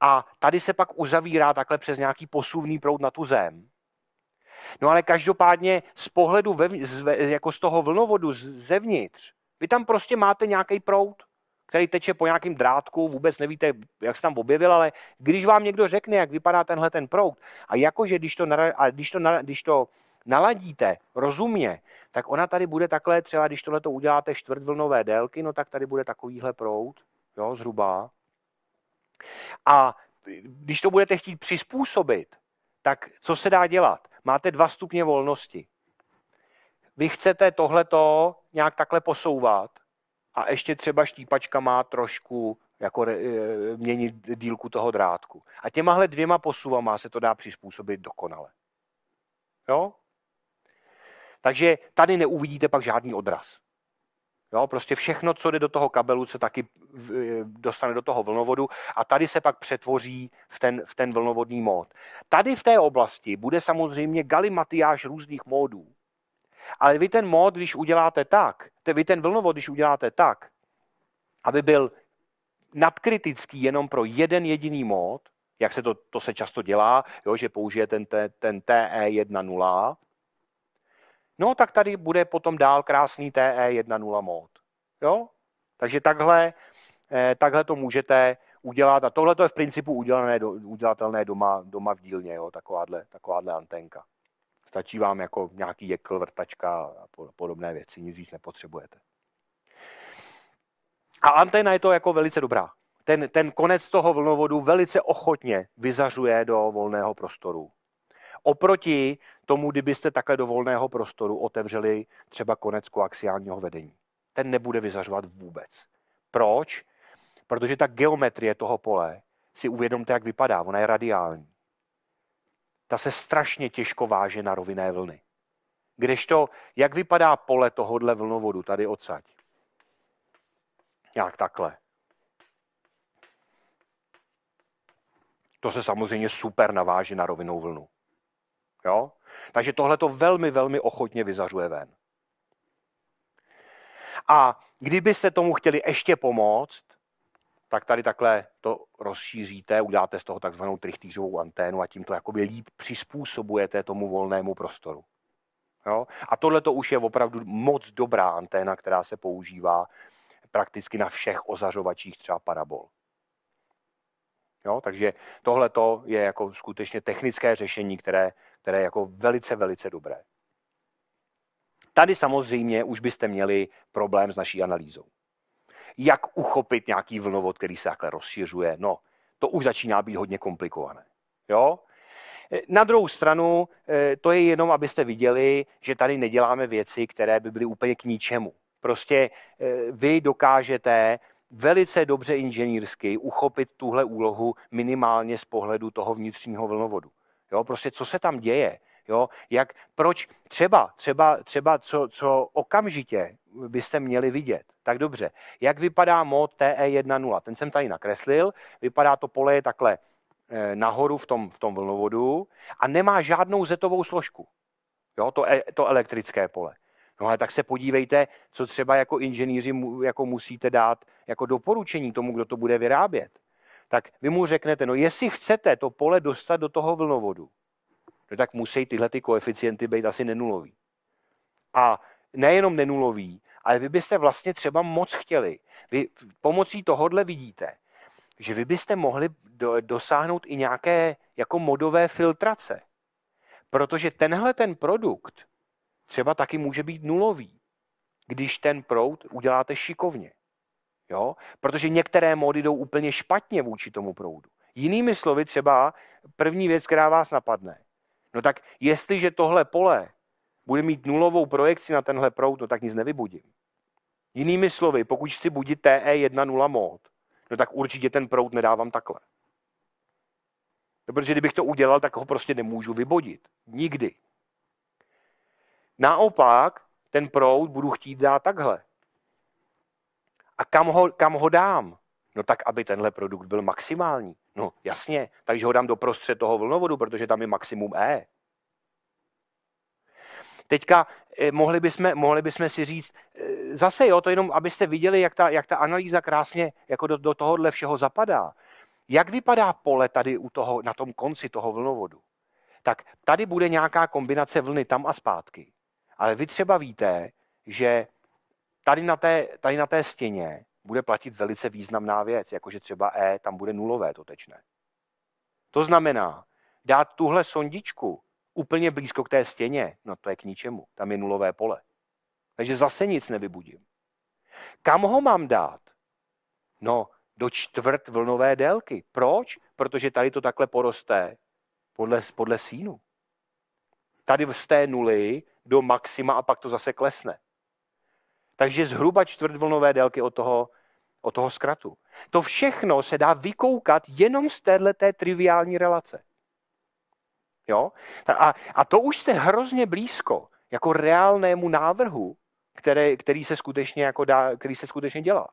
a tady se pak uzavírá takhle přes nějaký posuvný proud na tu zem. No ale každopádně z pohledu ve, z, jako z toho vlnovodu z, zevnitř, vy tam prostě máte nějaký proud který teče po nějakém drátku, vůbec nevíte, jak se tam objevil, ale když vám někdo řekne, jak vypadá tenhle ten proud, a jakože když to, a když to, když to naladíte rozumně, tak ona tady bude takhle, třeba když tohle to uděláte čtvrtvlnové délky, no tak tady bude takovýhle proud, jo, zhruba. A když to budete chtít přizpůsobit, tak co se dá dělat? Máte dva stupně volnosti. Vy chcete tohleto nějak takhle posouvat, a ještě třeba štípačka má trošku jako e, měnit dílku toho drátku. A těmahle dvěma posuvama se to dá přizpůsobit dokonale. Jo? Takže tady neuvidíte pak žádný odraz. Jo, prostě všechno, co jde do toho kabelu, se taky e, dostane do toho vlnovodu a tady se pak přetvoří v ten, v ten vlnovodný mód. Tady v té oblasti bude samozřejmě galimatiáž různých módů, ale vy ten mód, když uděláte tak, vy ten vlnovod, když uděláte tak, aby byl nadkritický jenom pro jeden jediný mód, jak se to, to se často dělá, jo, že použije ten, ten, ten TE1.0, no tak tady bude potom dál krásný TE1.0 mód. Jo? Takže takhle, eh, takhle to můžete udělat a tohle to je v principu udělané, udělatelné doma, doma v dílně, jo, takováhle, takováhle antenka. Stačí vám jako nějaký jekl, vrtačka a podobné věci, nic víc nepotřebujete. A anténa je to jako velice dobrá. Ten, ten konec toho vlnovodu velice ochotně vyzařuje do volného prostoru. Oproti tomu, kdybyste takhle do volného prostoru otevřeli třeba konec koaxiálního vedení. Ten nebude vyzařovat vůbec. Proč? Protože ta geometrie toho pole si uvědomte, jak vypadá. Ona je radiální ta se strašně těžko váže na rovinné vlny. Kdežto, jak vypadá pole tohodle vlnovodu tady odsaď? Nějak takhle. To se samozřejmě super naváže na rovinou vlnu. Jo? Takže tohle to velmi, velmi ochotně vyzařuje ven. A kdybyste tomu chtěli ještě pomoct, tak tady takhle to rozšíříte, uděláte z toho takzvanou trichtýřovou anténu a tím to jakoby líp přizpůsobujete tomu volnému prostoru. Jo? A tohle to už je opravdu moc dobrá anténa, která se používá prakticky na všech ozařovačích třeba parabol. Jo? Takže tohle to je jako skutečně technické řešení, které, které je jako velice, velice dobré. Tady samozřejmě už byste měli problém s naší analýzou jak uchopit nějaký vlnovod, který se takhle rozšiřuje. No, to už začíná být hodně komplikované. Jo? Na druhou stranu, eh, to je jenom, abyste viděli, že tady neděláme věci, které by byly úplně k ničemu. Prostě eh, vy dokážete velice dobře inženýrsky uchopit tuhle úlohu minimálně z pohledu toho vnitřního vlnovodu. Jo, prostě co se tam děje, jo, jak, proč třeba, třeba, třeba co, co okamžitě byste měli vidět. Tak dobře, jak vypadá mod TE1.0? Ten jsem tady nakreslil, vypadá to pole je takhle eh, nahoru v tom, v tom vlnovodu a nemá žádnou zetovou složku. Jo, to, e, to elektrické pole. No ale tak se podívejte, co třeba jako inženýři mu, jako musíte dát jako doporučení tomu, kdo to bude vyrábět. Tak vy mu řeknete, no jestli chcete to pole dostat do toho vlnovodu, no tak musí tyhle ty koeficienty být asi nenulový. A nejenom nenulový, ale vy byste vlastně třeba moc chtěli. Vy pomocí tohohle vidíte, že vy byste mohli do, dosáhnout i nějaké jako modové filtrace. Protože tenhle ten produkt třeba taky může být nulový, když ten proud uděláte šikovně. Jo? Protože některé mody jdou úplně špatně vůči tomu proudu. Jinými slovy třeba první věc, která vás napadne. No tak jestliže tohle pole bude mít nulovou projekci na tenhle proud, no tak nic nevybudím. Jinými slovy, pokud chci budit TE1.0 mod, no tak určitě ten proud nedávám takhle. No, protože kdybych to udělal, tak ho prostě nemůžu vybodit. Nikdy. Naopak, ten proud budu chtít dát takhle. A kam ho, kam ho dám? No tak, aby tenhle produkt byl maximální. No jasně, takže ho dám do prostřed toho vlnovodu, protože tam je maximum E. Teďka eh, mohli bychom, mohli bychom si říct, eh, zase jo, to jenom, abyste viděli, jak ta, jak ta analýza krásně jako do, do tohohle všeho zapadá. Jak vypadá pole tady u toho, na tom konci toho vlnovodu? Tak tady bude nějaká kombinace vlny tam a zpátky. Ale vy třeba víte, že tady na té, tady na té stěně bude platit velice významná věc, jakože třeba E, tam bude nulové to tečné. To znamená, dát tuhle sondičku úplně blízko k té stěně, no to je k ničemu, tam je nulové pole. Takže zase nic nevybudím. Kam ho mám dát? No, do čtvrt vlnové délky. Proč? Protože tady to takhle poroste podle, podle sínu. Tady z té nuly do maxima a pak to zase klesne. Takže zhruba čtvrtvlnové délky od toho, od toho zkratu. To všechno se dá vykoukat jenom z téhleté triviální relace. Jo? A, a to už jste hrozně blízko jako reálnému návrhu, který, který, se skutečně jako dá, který se skutečně dělá.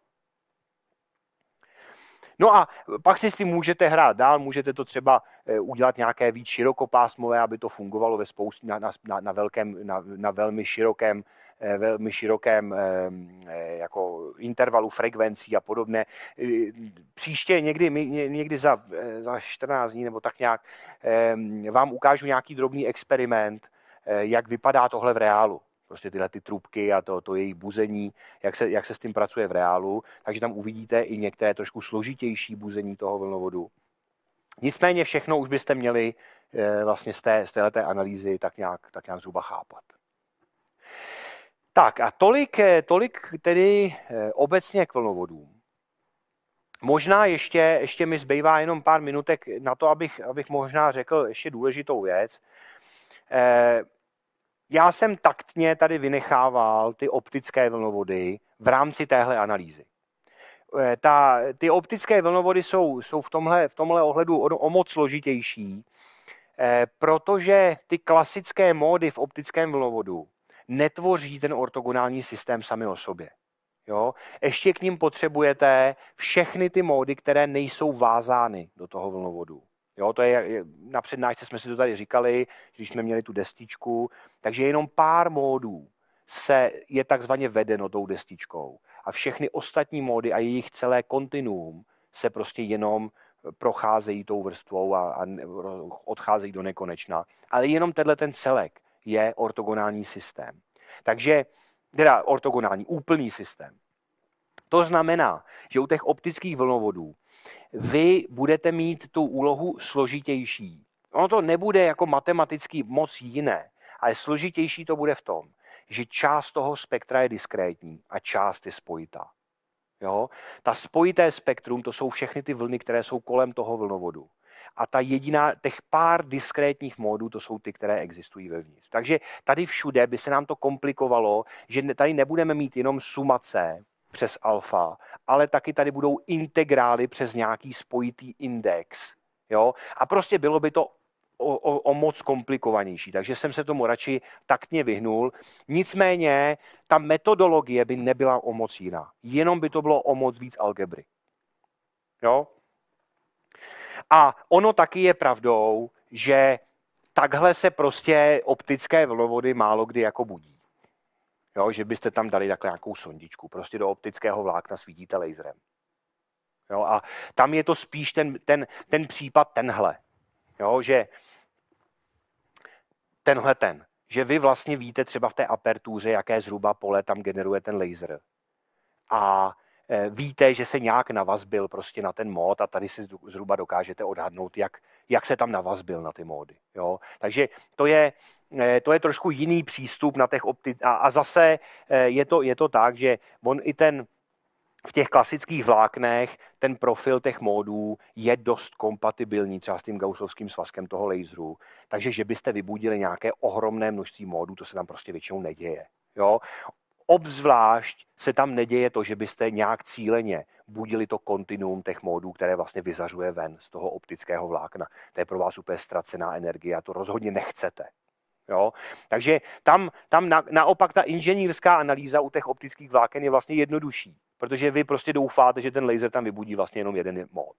No a pak si s tím můžete hrát dál, můžete to třeba eh, udělat nějaké víc širokopásmové, aby to fungovalo ve spoustě, na, na, na, velkém, na, na velmi širokém eh, velmi širokém eh, jako intervalu frekvencí a podobné. Příště někdy, někdy za, za 14 dní nebo tak nějak vám ukážu nějaký drobný experiment, jak vypadá tohle v reálu prostě tyhle ty trubky a to, to jejich buzení, jak se, jak se s tím pracuje v reálu, takže tam uvidíte i některé trošku složitější buzení toho vlnovodu. Nicméně všechno už byste měli eh, vlastně z, té, z téhleté analýzy tak nějak, tak nějak zhruba chápat. Tak a tolik, eh, tolik tedy eh, obecně k vlnovodům. Možná ještě, ještě mi zbývá jenom pár minutek na to, abych, abych možná řekl ještě důležitou věc já jsem taktně tady vynechával ty optické vlnovody v rámci téhle analýzy. Eh, ta, ty optické vlnovody jsou, jsou v, tomhle, v tomhle ohledu o, o moc složitější, eh, protože ty klasické módy v optickém vlnovodu netvoří ten ortogonální systém sami o sobě. Jo? Ještě k ním potřebujete všechny ty módy, které nejsou vázány do toho vlnovodu. Jo, to je, na přednášce jsme si to tady říkali, když jsme měli tu destičku, takže jenom pár módů se je takzvaně vedeno tou destičkou. A všechny ostatní módy a jejich celé kontinuum se prostě jenom procházejí tou vrstvou a, a odcházejí do nekonečna. Ale jenom tenhle ten celek je ortogonální systém. Takže, teda ortogonální, úplný systém. To znamená, že u těch optických vlnovodů vy budete mít tu úlohu složitější. Ono to nebude jako matematicky moc jiné, ale složitější to bude v tom, že část toho spektra je diskrétní a část je spojitá. Jo? Ta spojité spektrum, to jsou všechny ty vlny, které jsou kolem toho vlnovodu. A ta jediná, těch pár diskrétních módů, to jsou ty, které existují vevnitř. Takže tady všude by se nám to komplikovalo, že tady nebudeme mít jenom sumace přes alfa, ale taky tady budou integrály přes nějaký spojitý index. Jo? A prostě bylo by to o, o, o moc komplikovanější, takže jsem se tomu radši taktně vyhnul. Nicméně ta metodologie by nebyla o moc jiná, jenom by to bylo o moc víc algebry. Jo? A ono taky je pravdou, že takhle se prostě optické vlovody málo kdy jako budí. Jo, že byste tam dali takhle nějakou sondičku, prostě do optického vlákna svítíte laserem. Jo, a tam je to spíš ten, ten, ten případ tenhle, jo, že tenhle ten, že vy vlastně víte třeba v té apertuře, jaké zhruba pole tam generuje ten laser. A Eh, víte, že se nějak navazbil prostě na ten mód a tady si zhruba dokážete odhadnout, jak, jak se tam navazbil na ty módy. Jo? Takže to je, eh, to je trošku jiný přístup na těch opti... A, a zase eh, je to, je to tak, že on i ten v těch klasických vláknech ten profil těch módů je dost kompatibilní třeba s tím gausovským svazkem toho laseru. Takže, že byste vybudili nějaké ohromné množství módů, to se tam prostě většinou neděje. Jo? obzvlášť se tam neděje to, že byste nějak cíleně budili to kontinuum těch módů, které vlastně vyzařuje ven z toho optického vlákna. To je pro vás úplně ztracená energie a to rozhodně nechcete. Jo? Takže tam, tam na, naopak ta inženýrská analýza u těch optických vláken je vlastně jednodušší, protože vy prostě doufáte, že ten laser tam vybudí vlastně jenom jeden mód.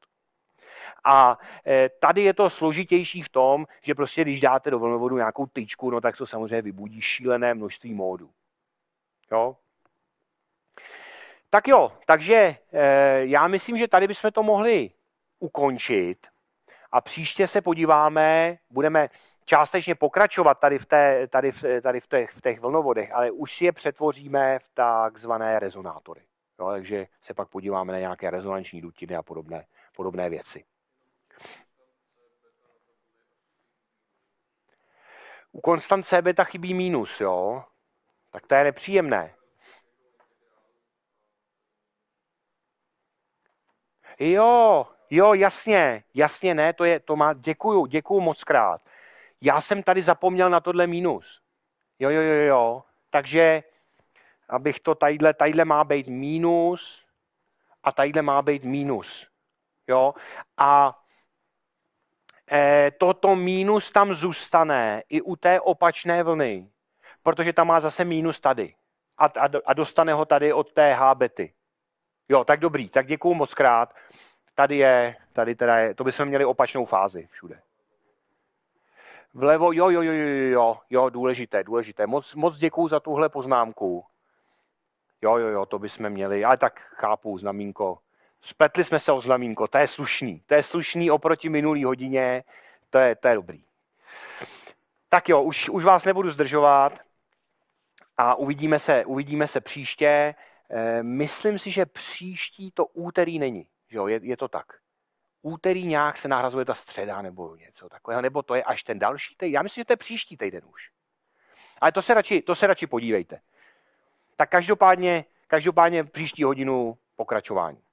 A e, tady je to složitější v tom, že prostě když dáte do vlnovodu nějakou tyčku, no tak to samozřejmě vybudí šílené množství módů. Jo? Tak jo, takže eh, já myslím, že tady bychom to mohli ukončit a příště se podíváme, budeme částečně pokračovat tady v, té, tady v, tady v, těch, v těch vlnovodech, ale už si je přetvoříme v takzvané rezonátory. Jo, takže se pak podíváme na nějaké rezonanční dutiny a podobné, podobné věci. U konstant C beta chybí mínus, jo tak to je nepříjemné. Jo, jo, jasně, jasně, ne, to je, to má, děkuju, děkuju moc krát. Já jsem tady zapomněl na tohle mínus. Jo, jo, jo, jo, takže abych to tadyhle, tadyhle má být mínus a tadyhle má být mínus. Jo, a e, toto mínus tam zůstane i u té opačné vlny protože tam má zase mínus tady. A, a, a dostane ho tady od TH bety. Jo, tak dobrý, tak děkuju moc krát. Tady je, tady teda je, to bychom měli opačnou fázi všude. Vlevo, jo, jo, jo, jo, jo, jo, důležité, důležité. Moc, moc děkuju za tuhle poznámku. Jo, jo, jo, to bychom měli, ale tak chápu, znamínko. Spletli jsme se o znamínko, to je slušný. To je slušný oproti minulý hodině, to je, to je dobrý. Tak jo, už, už vás nebudu zdržovat a uvidíme se, uvidíme se příště. Eh, myslím si, že příští to úterý není, že jo? Je, je to tak. Úterý nějak se nahrazuje ta středa nebo něco takového, nebo to je až ten další týden. Já myslím, že to je příští týden už. Ale to se radši, to se radši podívejte. Tak každopádně, každopádně příští hodinu pokračování.